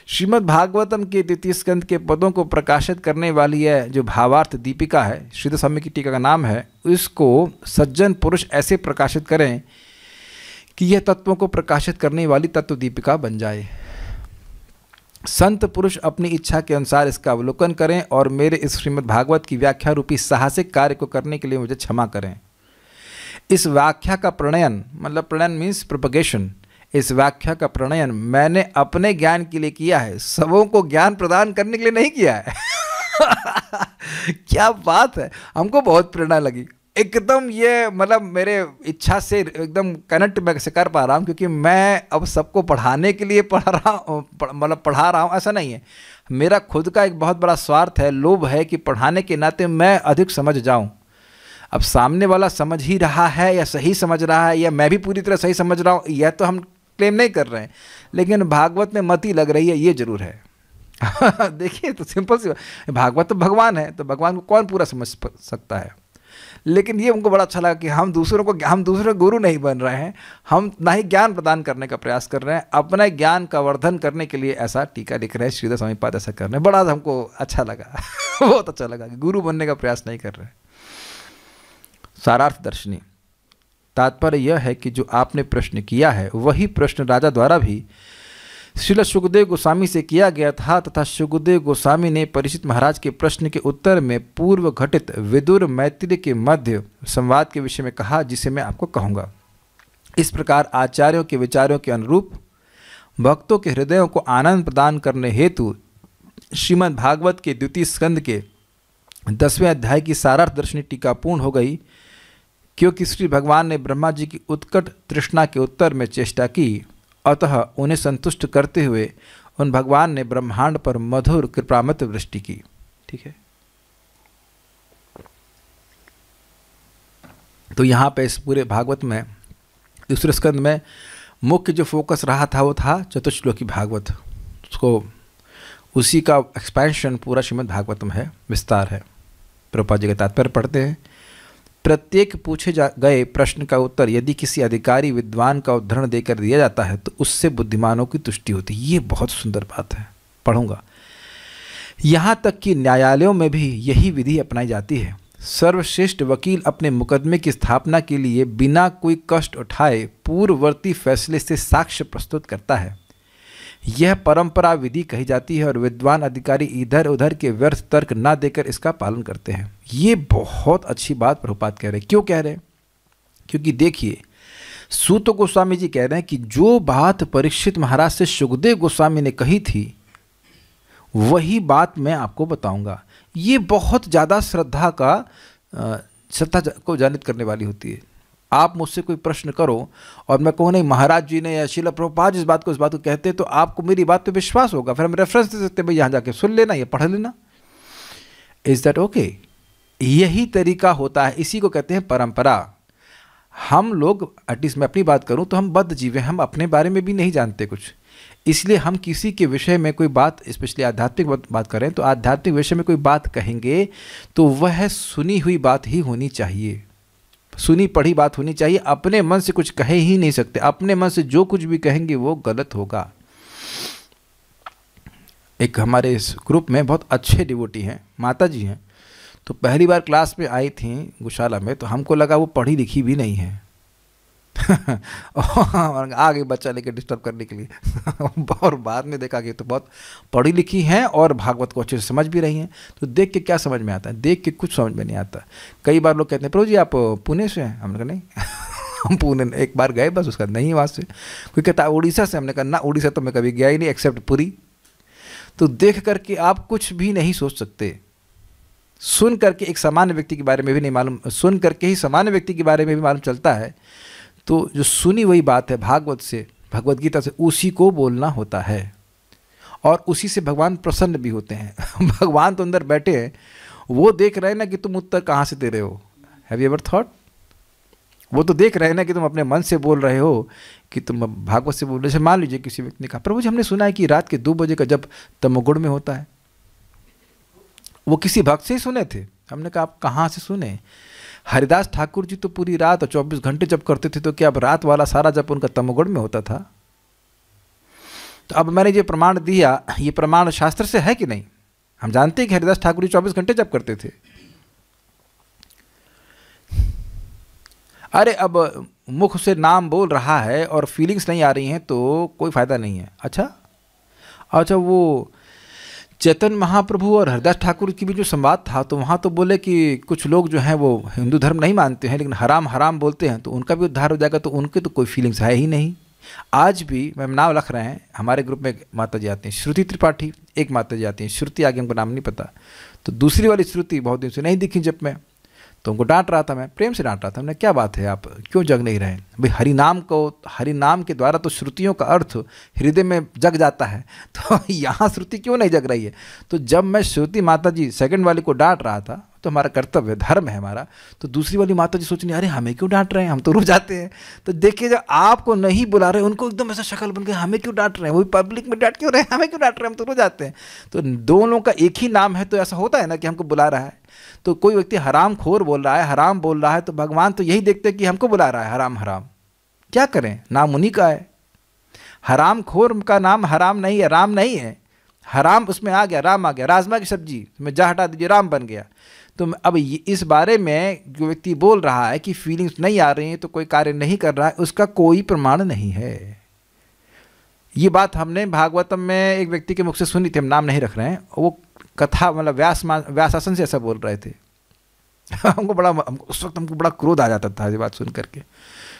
श्रीमद् भागवतम के द्वितीय स्कंध के पदों को प्रकाशित करने वाली यह जो भावार्थ दीपिका है श्रीधर स्वामी की टीका का नाम है इसको सज्जन पुरुष ऐसे प्रकाशित करें कि यह तत्वों को प्रकाशित करने वाली तत्व दीपिका बन जाए संत पुरुष अपनी इच्छा के अनुसार इसका अवलोकन करें और मेरे इस श्रीमद् भागवत की व्याख्या रूपी साहसिक कार्य को करने के लिए मुझे क्षमा करें इस व्याख्या का प्रणयन मतलब प्रणयन मीन्स प्रोपगेशन इस व्याख्या का प्रणयन मैंने अपने ज्ञान के लिए किया है सबों को ज्ञान प्रदान करने के लिए नहीं किया है क्या बात है हमको बहुत प्रेरणा लगी एकदम ये मतलब मेरे इच्छा से एकदम कनेक्ट मैं से कर पा रहा हूँ क्योंकि मैं अब सबको पढ़ाने के लिए पढ़ रहा हूँ मतलब पढ़ा रहा हूँ ऐसा नहीं है मेरा खुद का एक बहुत बड़ा स्वार्थ है लोभ है कि पढ़ाने के नाते मैं अधिक समझ जाऊँ अब सामने वाला समझ ही रहा है या सही समझ रहा है या मैं भी पूरी तरह सही समझ रहा हूँ यह तो हम क्लेम नहीं कर रहे हैं लेकिन भागवत में मति लग रही है ये जरूर है देखिए तो सिंपल सी भागवत तो भगवान है तो भगवान को कौन पूरा समझ सकता है लेकिन ये उनको बड़ा अच्छा लगा कि हम दूसरों को हम दूसरे गुरु नहीं बन रहे हैं हम ना ही ज्ञान प्रदान करने का प्रयास कर रहे हैं अपने ज्ञान का वर्धन करने के लिए ऐसा टीका लिख रहे हैं श्रीधर स्वामी पाद ऐसा कर रहे हैं बड़ा हमको अच्छा लगा बहुत अच्छा लगा कि गुरु बनने का प्रयास नहीं कर रहे सारार्थ दर्शनी तात्पर्य यह है कि जो आपने प्रश्न किया है वही प्रश्न राजा द्वारा भी श्रील सुखदेव गोस्वामी से किया गया था तथा सुखदेव गोस्वामी ने परिचित महाराज के प्रश्न के उत्तर में पूर्व घटित विदुर मैत्री के मध्य संवाद के विषय में कहा जिसे मैं आपको कहूँगा इस प्रकार आचार्यों के विचारों के अनुरूप भक्तों के हृदयों को आनंद प्रदान करने हेतु श्रीमद् भागवत के द्वितीय स्कंद के दसवें अध्याय की सारार्थ दर्शनी टीका पूर्ण हो गई क्योंकि श्री भगवान ने ब्रह्मा जी की उत्कट तृष्णा के उत्तर में चेष्टा की अतः उन्हें संतुष्ट करते हुए उन भगवान ने ब्रह्मांड पर मधुर कृपामत वृष्टि की ठीक है तो यहाँ पे इस पूरे भागवत में दूसरे स्कंद में मुख्य जो फोकस रहा था वो था चतुश्लोकी भागवत उसको उसी का एक्सपेंशन पूरा श्रीमद् भागवत में है विस्तार है प्रपा जी का तात्पर्य पढ़ते हैं प्रत्येक पूछे जा गए प्रश्न का उत्तर यदि किसी अधिकारी विद्वान का उद्धरण देकर दिया जाता है तो उससे बुद्धिमानों की तुष्टि होती है ये बहुत सुंदर बात है पढ़ूंगा यहाँ तक कि न्यायालयों में भी यही विधि अपनाई जाती है सर्वश्रेष्ठ वकील अपने मुकदमे की स्थापना के लिए बिना कोई कष्ट उठाए पूर्ववर्ती फैसले से साक्ष्य प्रस्तुत करता है यह परंपरा विधि कही जाती है और विद्वान अधिकारी इधर उधर के व्यर्थ तर्क ना देकर इसका पालन करते हैं ये बहुत अच्छी बात प्रभुपात कह रहे हैं क्यों कह रहे हैं क्योंकि देखिए सूत गोस्वामी जी कह रहे हैं कि जो बात परीक्षित महाराज से सुखदेव गोस्वामी ने कही थी वही बात मैं आपको बताऊंगा ये बहुत ज़्यादा श्रद्धा का श्रद्धा को जानित करने वाली होती है आप मुझसे कोई प्रश्न करो और मैं कहूँ नहीं महाराज जी ने या शिला प्रभुपा जिस बात को इस बात को कहते हैं तो आपको मेरी बात पे विश्वास होगा फिर हम रेफरेंस दे सकते हैं भाई यहाँ जाके सुन लेना या पढ़ लेना इज दैट ओके यही तरीका होता है इसी को कहते हैं परंपरा हम लोग एटलीस्ट मैं अपनी बात करूँ तो हम बद्ध जीव हैं हम अपने बारे में भी नहीं जानते कुछ इसलिए हम किसी के विषय में कोई बात स्पेशली आध्यात्मिक बात करें तो आध्यात्मिक विषय में कोई बात कहेंगे तो वह सुनी हुई बात ही होनी चाहिए सुनी पढ़ी बात होनी चाहिए अपने मन से कुछ कहे ही नहीं सकते अपने मन से जो कुछ भी कहेंगे वो गलत होगा एक हमारे इस ग्रुप में बहुत अच्छे डिवोटी हैं माता जी हैं तो पहली बार क्लास में आई थी गौशाला में तो हमको लगा वो पढ़ी लिखी भी नहीं है और आ गई बच्चा लेके डिस्टर्ब करने के लिए और बाद में देखा कि तो बहुत पढ़ी लिखी हैं और भागवत को अच्छे से समझ भी रही हैं तो देख के क्या समझ में आता है देख के कुछ समझ में नहीं आता कई बार लोग कहते हैं प्रभु जी आप पुणे से हैं हमने कहा नहीं हम पुणे एक बार गए बस उसका नहीं वहाँ से कोई कहता उड़ीसा से हमने कहा ना उड़ीसा तो मैं कभी गया ही नहीं एक्सेप्ट पुरी तो देख करके आप कुछ भी नहीं सोच सकते सुन करके एक सामान्य व्यक्ति के बारे में भी नहीं मालूम सुन करके ही सामान्य व्यक्ति के बारे में भी मालूम चलता है तो जो सुनी वही बात है भागवत से भगवत गीता से उसी को बोलना होता है और उसी से भगवान प्रसन्न भी होते हैं भगवान तो अंदर बैठे हैं वो देख रहे हैं ना कि तुम उत्तर कहाँ से दे रहे हो हैव यू एवर थॉट वो तो देख रहे हैं ना कि तुम अपने मन से बोल रहे हो कि तुम भागवत से बोल रहे मान लीजिए किसी व्यक्ति ने कहा प्रभु जी हमने सुना है कि रात के दो बजे का जब तमोगुण में होता है वो किसी भक्त से ही सुने थे हमने कहा आप कहाँ से सुने हरिदास ठाकुर जी तो पूरी रात और चौबीस घंटे जब करते थे तो क्या अब रात वाला सारा जब उनका तमोगुण में होता था तो अब मैंने ये प्रमाण दिया ये प्रमाण शास्त्र से है कि नहीं हम जानते हैं कि हरिदास ठाकुर जी चौबीस घंटे जब करते थे अरे अब मुख से नाम बोल रहा है और फीलिंग्स नहीं आ रही हैं तो कोई फ़ायदा नहीं है अच्छा अच्छा वो चेतन महाप्रभु और हरदास ठाकुर की भी जो संवाद था तो वहाँ तो बोले कि कुछ लोग जो हैं वो हिंदू धर्म नहीं मानते हैं लेकिन हराम हराम बोलते हैं तो उनका भी उद्धार हो जाएगा तो उनके तो कोई फीलिंग्स है ही नहीं आज भी मैम नाम रख रहे हैं हमारे ग्रुप में माता जी आती हैं श्रुति त्रिपाठी एक माता जी आती हैं श्रुति आगे उनको नाम नहीं पता तो दूसरी वाली श्रुति बहुत दिन से नहीं दिखी जब मैं तो उनको डांट रहा था मैं प्रेम से डांट रहा था मैंने क्या बात है आप क्यों जग नहीं रहे भाई हरि नाम को हरि नाम के द्वारा तो श्रुतियों का अर्थ हृदय में जग जाता है तो यहाँ श्रुति क्यों नहीं जग रही है तो जब मैं श्रुति माता जी सेकेंड वाली को डांट रहा था तो हमारा कर्तव्य धर्म है हमारा तो दूसरी वाली माता जी सोचनी अरे हमें क्यों डांट रहे हैं हम तो रुक जाते हैं तो देखिए जब आपको नहीं बुला रहे उनको एकदम ऐसा शक्ल बन गया हमें क्यों डांट रहे हैं वो पब्लिक में डांट क्यों रहे हैं हमें क्यों डांट रहे हैं हम तो रुक जाते हैं तो दोनों का एक ही नाम है तो ऐसा होता है ना कि हमको बुला रहा है तो कोई व्यक्ति हराम खोर बोल रहा है हराम बोल रहा है तो भगवान तो यही देखते हैं कि हमको बुला रहा है हराम हराम क्या करें नाम उन्हीं का है हराम खोर का नाम हराम नहीं है राम नहीं है हराम उसमें आ गया राम आ गया राजमा की सब्जी में जा हटा दीजिए राम बन गया तो अब इस बारे में जो व्यक्ति बोल रहा है कि फीलिंग्स नहीं आ रही हैं तो कोई कार्य नहीं कर रहा है उसका कोई प्रमाण नहीं है ये बात हमने भागवतम में एक व्यक्ति के मुख से सुनी थी हम नाम नहीं रख रहे हैं वो कथा मतलब व्यास व्यासासन से ऐसा बोल रहे थे हमको बड़ा उस वक्त हमको बड़ा क्रोध आ जाता था ये बात सुन करके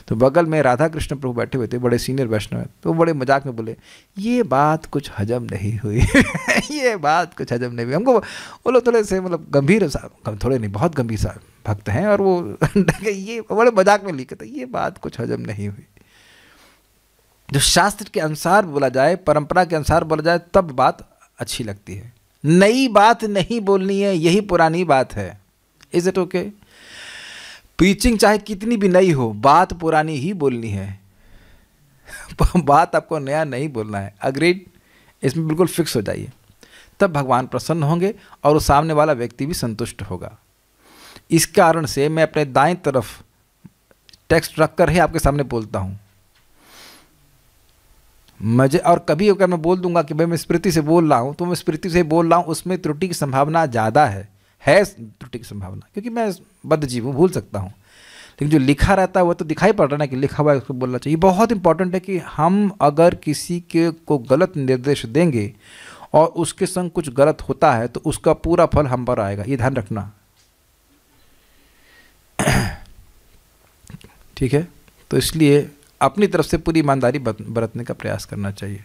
तो बगल में राधा कृष्ण प्रभु बैठे हुए थे बड़े सीनियर वैष्णव हैं तो बड़े मजाक में बोले ये बात कुछ हजम नहीं हुई ये बात कुछ हजम नहीं हुई हमको वो लोग थोड़े से मतलब गंभीर साहब थोड़े नहीं बहुत गंभीर साहब भक्त हैं और वो ये बड़े मजाक में लिखे थे ये बात कुछ हजम नहीं हुई जो शास्त्र के अनुसार बोला जाए परंपरा के अनुसार बोला जाए तब बात अच्छी लगती है नई बात नहीं बोलनी है यही पुरानी बात है इज इट ओके पीचिंग चाहे कितनी भी नई हो बात पुरानी ही बोलनी है बात आपको नया नहीं बोलना है अग्रीड इसमें बिल्कुल फिक्स हो जाइए तब भगवान प्रसन्न होंगे और उस सामने वाला व्यक्ति भी संतुष्ट होगा इस कारण से मैं अपने दाएं तरफ टेक्स्ट रख कर ही आपके सामने बोलता हूँ मुझे और कभी अगर मैं बोल दूंगा कि भाई मैं स्मृति से बोल रहा हूँ तो मैं स्मृति से बोल रहा हूँ उसमें त्रुटि की संभावना ज़्यादा है है त्रुटि की संभावना क्योंकि मैं जीव हूँ भूल सकता हूँ लेकिन जो लिखा रहता है वो तो दिखाई पड़ रहा है ना कि लिखा हुआ है उसको बोलना चाहिए बहुत इंपॉर्टेंट है कि हम अगर किसी के को गलत निर्देश देंगे और उसके संग कुछ गलत होता है तो उसका पूरा फल हम पर आएगा ये ध्यान रखना ठीक है तो इसलिए अपनी तरफ से पूरी ईमानदारी बरतने का प्रयास करना चाहिए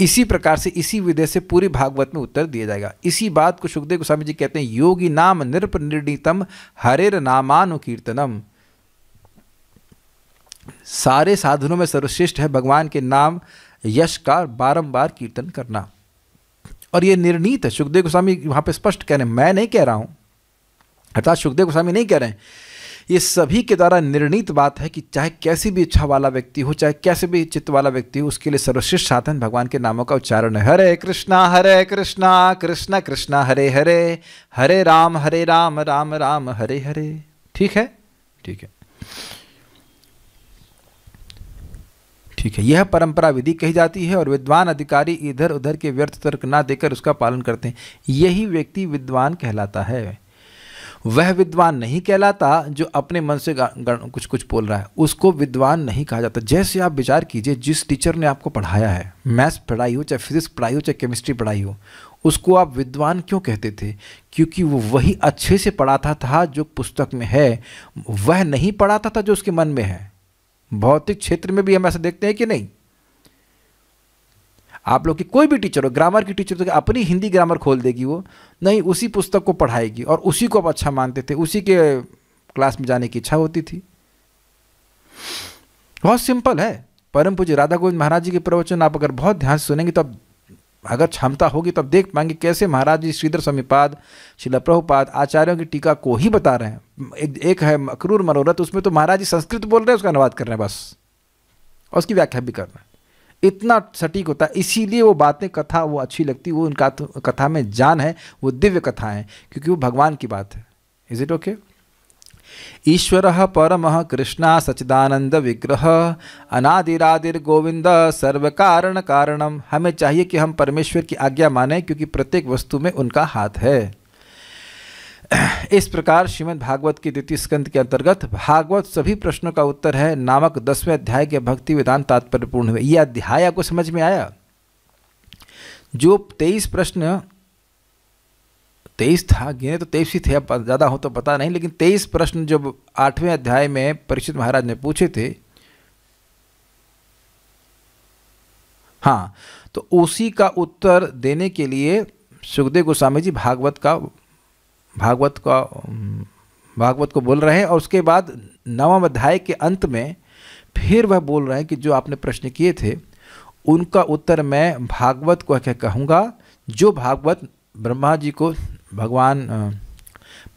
इसी प्रकार से इसी विधेय से पूरी भागवत में उत्तर दिया जाएगा इसी बात को सुखदेव गोस्वामी जी कहते हैं योगी नाम निरप निर्णीतम हरेर नामानुकीर्तनम सारे साधनों में सर्वश्रेष्ठ है भगवान के नाम यश का बारंबार कीर्तन करना और यह निर्णीत है सुखदेव गोस्वामी वहां पर स्पष्ट कह रहे हैं मैं नहीं कह रहा हूं अर्थात सुखदेव गोस्वामी नहीं कह रहे हैं ये सभी के द्वारा निर्णीत बात है कि चाहे कैसी भी इच्छा वाला व्यक्ति हो चाहे कैसे भी चित्त वाला व्यक्ति हो उसके लिए सर्वश्रेष्ठ साधन भगवान के नामों का उच्चारण है हरे कृष्णा हरे कृष्णा कृष्ण कृष्णा हरे हरे हरे राम हरे राम राम राम हरे हरे ठीक है ठीक है ठीक है यह परंपरा विधि कही जाती है और विद्वान अधिकारी इधर उधर के व्यर्थ तर्क ना देकर उसका पालन करते हैं यही व्यक्ति विद्वान कहलाता है वह विद्वान नहीं कहलाता जो अपने मन से कुछ कुछ बोल रहा है उसको विद्वान नहीं कहा जाता जैसे आप विचार कीजिए जिस टीचर ने आपको पढ़ाया है मैथ्स पढ़ाई हो चाहे फिजिक्स पढ़ाई हो चाहे केमिस्ट्री पढ़ाई हो उसको आप विद्वान क्यों कहते थे क्योंकि वो वही अच्छे से पढ़ाता था जो पुस्तक में है वह नहीं पढ़ाता था जो उसके मन में है भौतिक क्षेत्र में भी हम ऐसा देखते हैं कि नहीं आप लोग की कोई भी टीचर हो ग्रामर की टीचर तो अपनी हिंदी ग्रामर खोल देगी वो नहीं उसी पुस्तक को पढ़ाएगी और उसी को आप अच्छा मानते थे उसी के क्लास में जाने की इच्छा होती थी बहुत सिंपल है परम पूज्य राधा गोविंद महाराज जी के प्रवचन आप अगर बहुत ध्यान से सुनेंगे तो अगर क्षमता होगी तो आप देख पाएंगे कैसे महाराज जी श्रीधर समीपाद शिला प्रभुपाद आचार्यों की टीका को ही बता रहे हैं एक, एक है अक्रूर मनोरथ उसमें तो महाराज जी संस्कृत बोल रहे हैं उसका अनुवाद कर रहे हैं बस और उसकी व्याख्या भी कर रहे हैं इतना सटीक होता है इसीलिए वो बातें कथा वो अच्छी लगती वो उनका तो कथा में जान है वो दिव्य कथा है क्योंकि वो भगवान की बात है इज इट ओके ईश्वर परम कृष्ण सचिदानंद विग्रह अनादिरादिर गोविंद सर्व कारण कारणम हमें चाहिए कि हम परमेश्वर की आज्ञा माने क्योंकि प्रत्येक वस्तु में उनका हाथ है इस प्रकार श्रीमद् भागवत की द्वितीय स्कंद के अंतर्गत भागवत सभी प्रश्नों का उत्तर है नामक दसवें अध्याय के भक्ति विधान तात्पर्यपूर्ण हुए यह अध्याय आपको समझ में आया जो तेईस प्रश्न तेईस था गिने तो तेईस ही थे अब ज़्यादा हो तो पता नहीं लेकिन तेईस प्रश्न जो आठवें अध्याय में परीक्षित महाराज ने पूछे थे हाँ तो उसी का उत्तर देने के लिए सुखदेव गोस्वामी जी भागवत का भागवत का भागवत को बोल रहे हैं और उसके बाद नवम अध्याय के अंत में फिर वह बोल रहे हैं कि जो आपने प्रश्न किए थे उनका उत्तर मैं भागवत को क्या कहूँगा जो भागवत ब्रह्मा जी को भगवान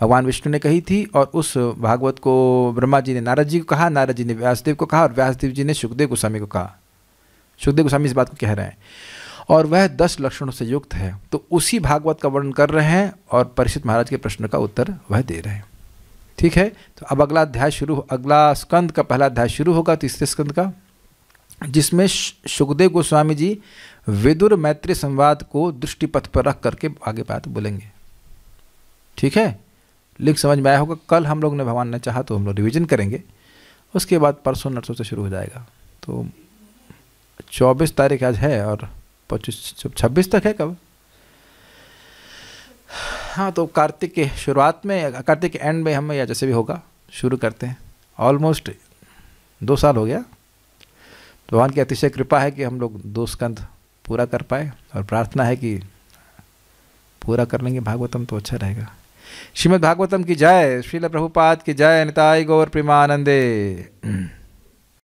भगवान विष्णु ने कही थी और उस भागवत को ब्रह्मा जी ने नारद जी को कहा नारद जी ने व्यासदेव को कहा और व्यासदेव जी ने सुखदेव गोस्वामी को कहा सुखदेव गोस्वामी इस बात को कह रहे हैं और वह दस लक्षणों से युक्त है तो उसी भागवत का वर्णन कर रहे हैं और परिषित महाराज के प्रश्न का उत्तर वह दे रहे हैं ठीक है तो अब अगला अध्याय शुरू अगला स्कंद का पहला अध्याय शुरू होगा तीसरे स्कंद का जिसमें सुखदेव गोस्वामी जी विदुर मैत्री संवाद को दृष्टिपथ पर रख करके आगे बात बोलेंगे ठीक है लिंक समझ में आया होगा कल हम लोग ने भगवान ने चाहा तो हम लोग रिविजन करेंगे उसके बाद परसों नरसों से शुरू हो जाएगा तो चौबीस तारीख आज है और पच्चीस छब्बीस तक है कब हाँ तो कार्तिक के शुरुआत में कार्तिक के एंड में हम या जैसे भी होगा शुरू करते हैं ऑलमोस्ट दो साल हो गया तो भगवान की अतिशय कृपा है कि हम लोग दो स्कंद पूरा कर पाए और प्रार्थना है कि पूरा कर लेंगे भागवतम तो अच्छा रहेगा श्रीमद् भागवतम की जय श्रील प्रभुपाद की जय निताय गौर प्रेमानंदे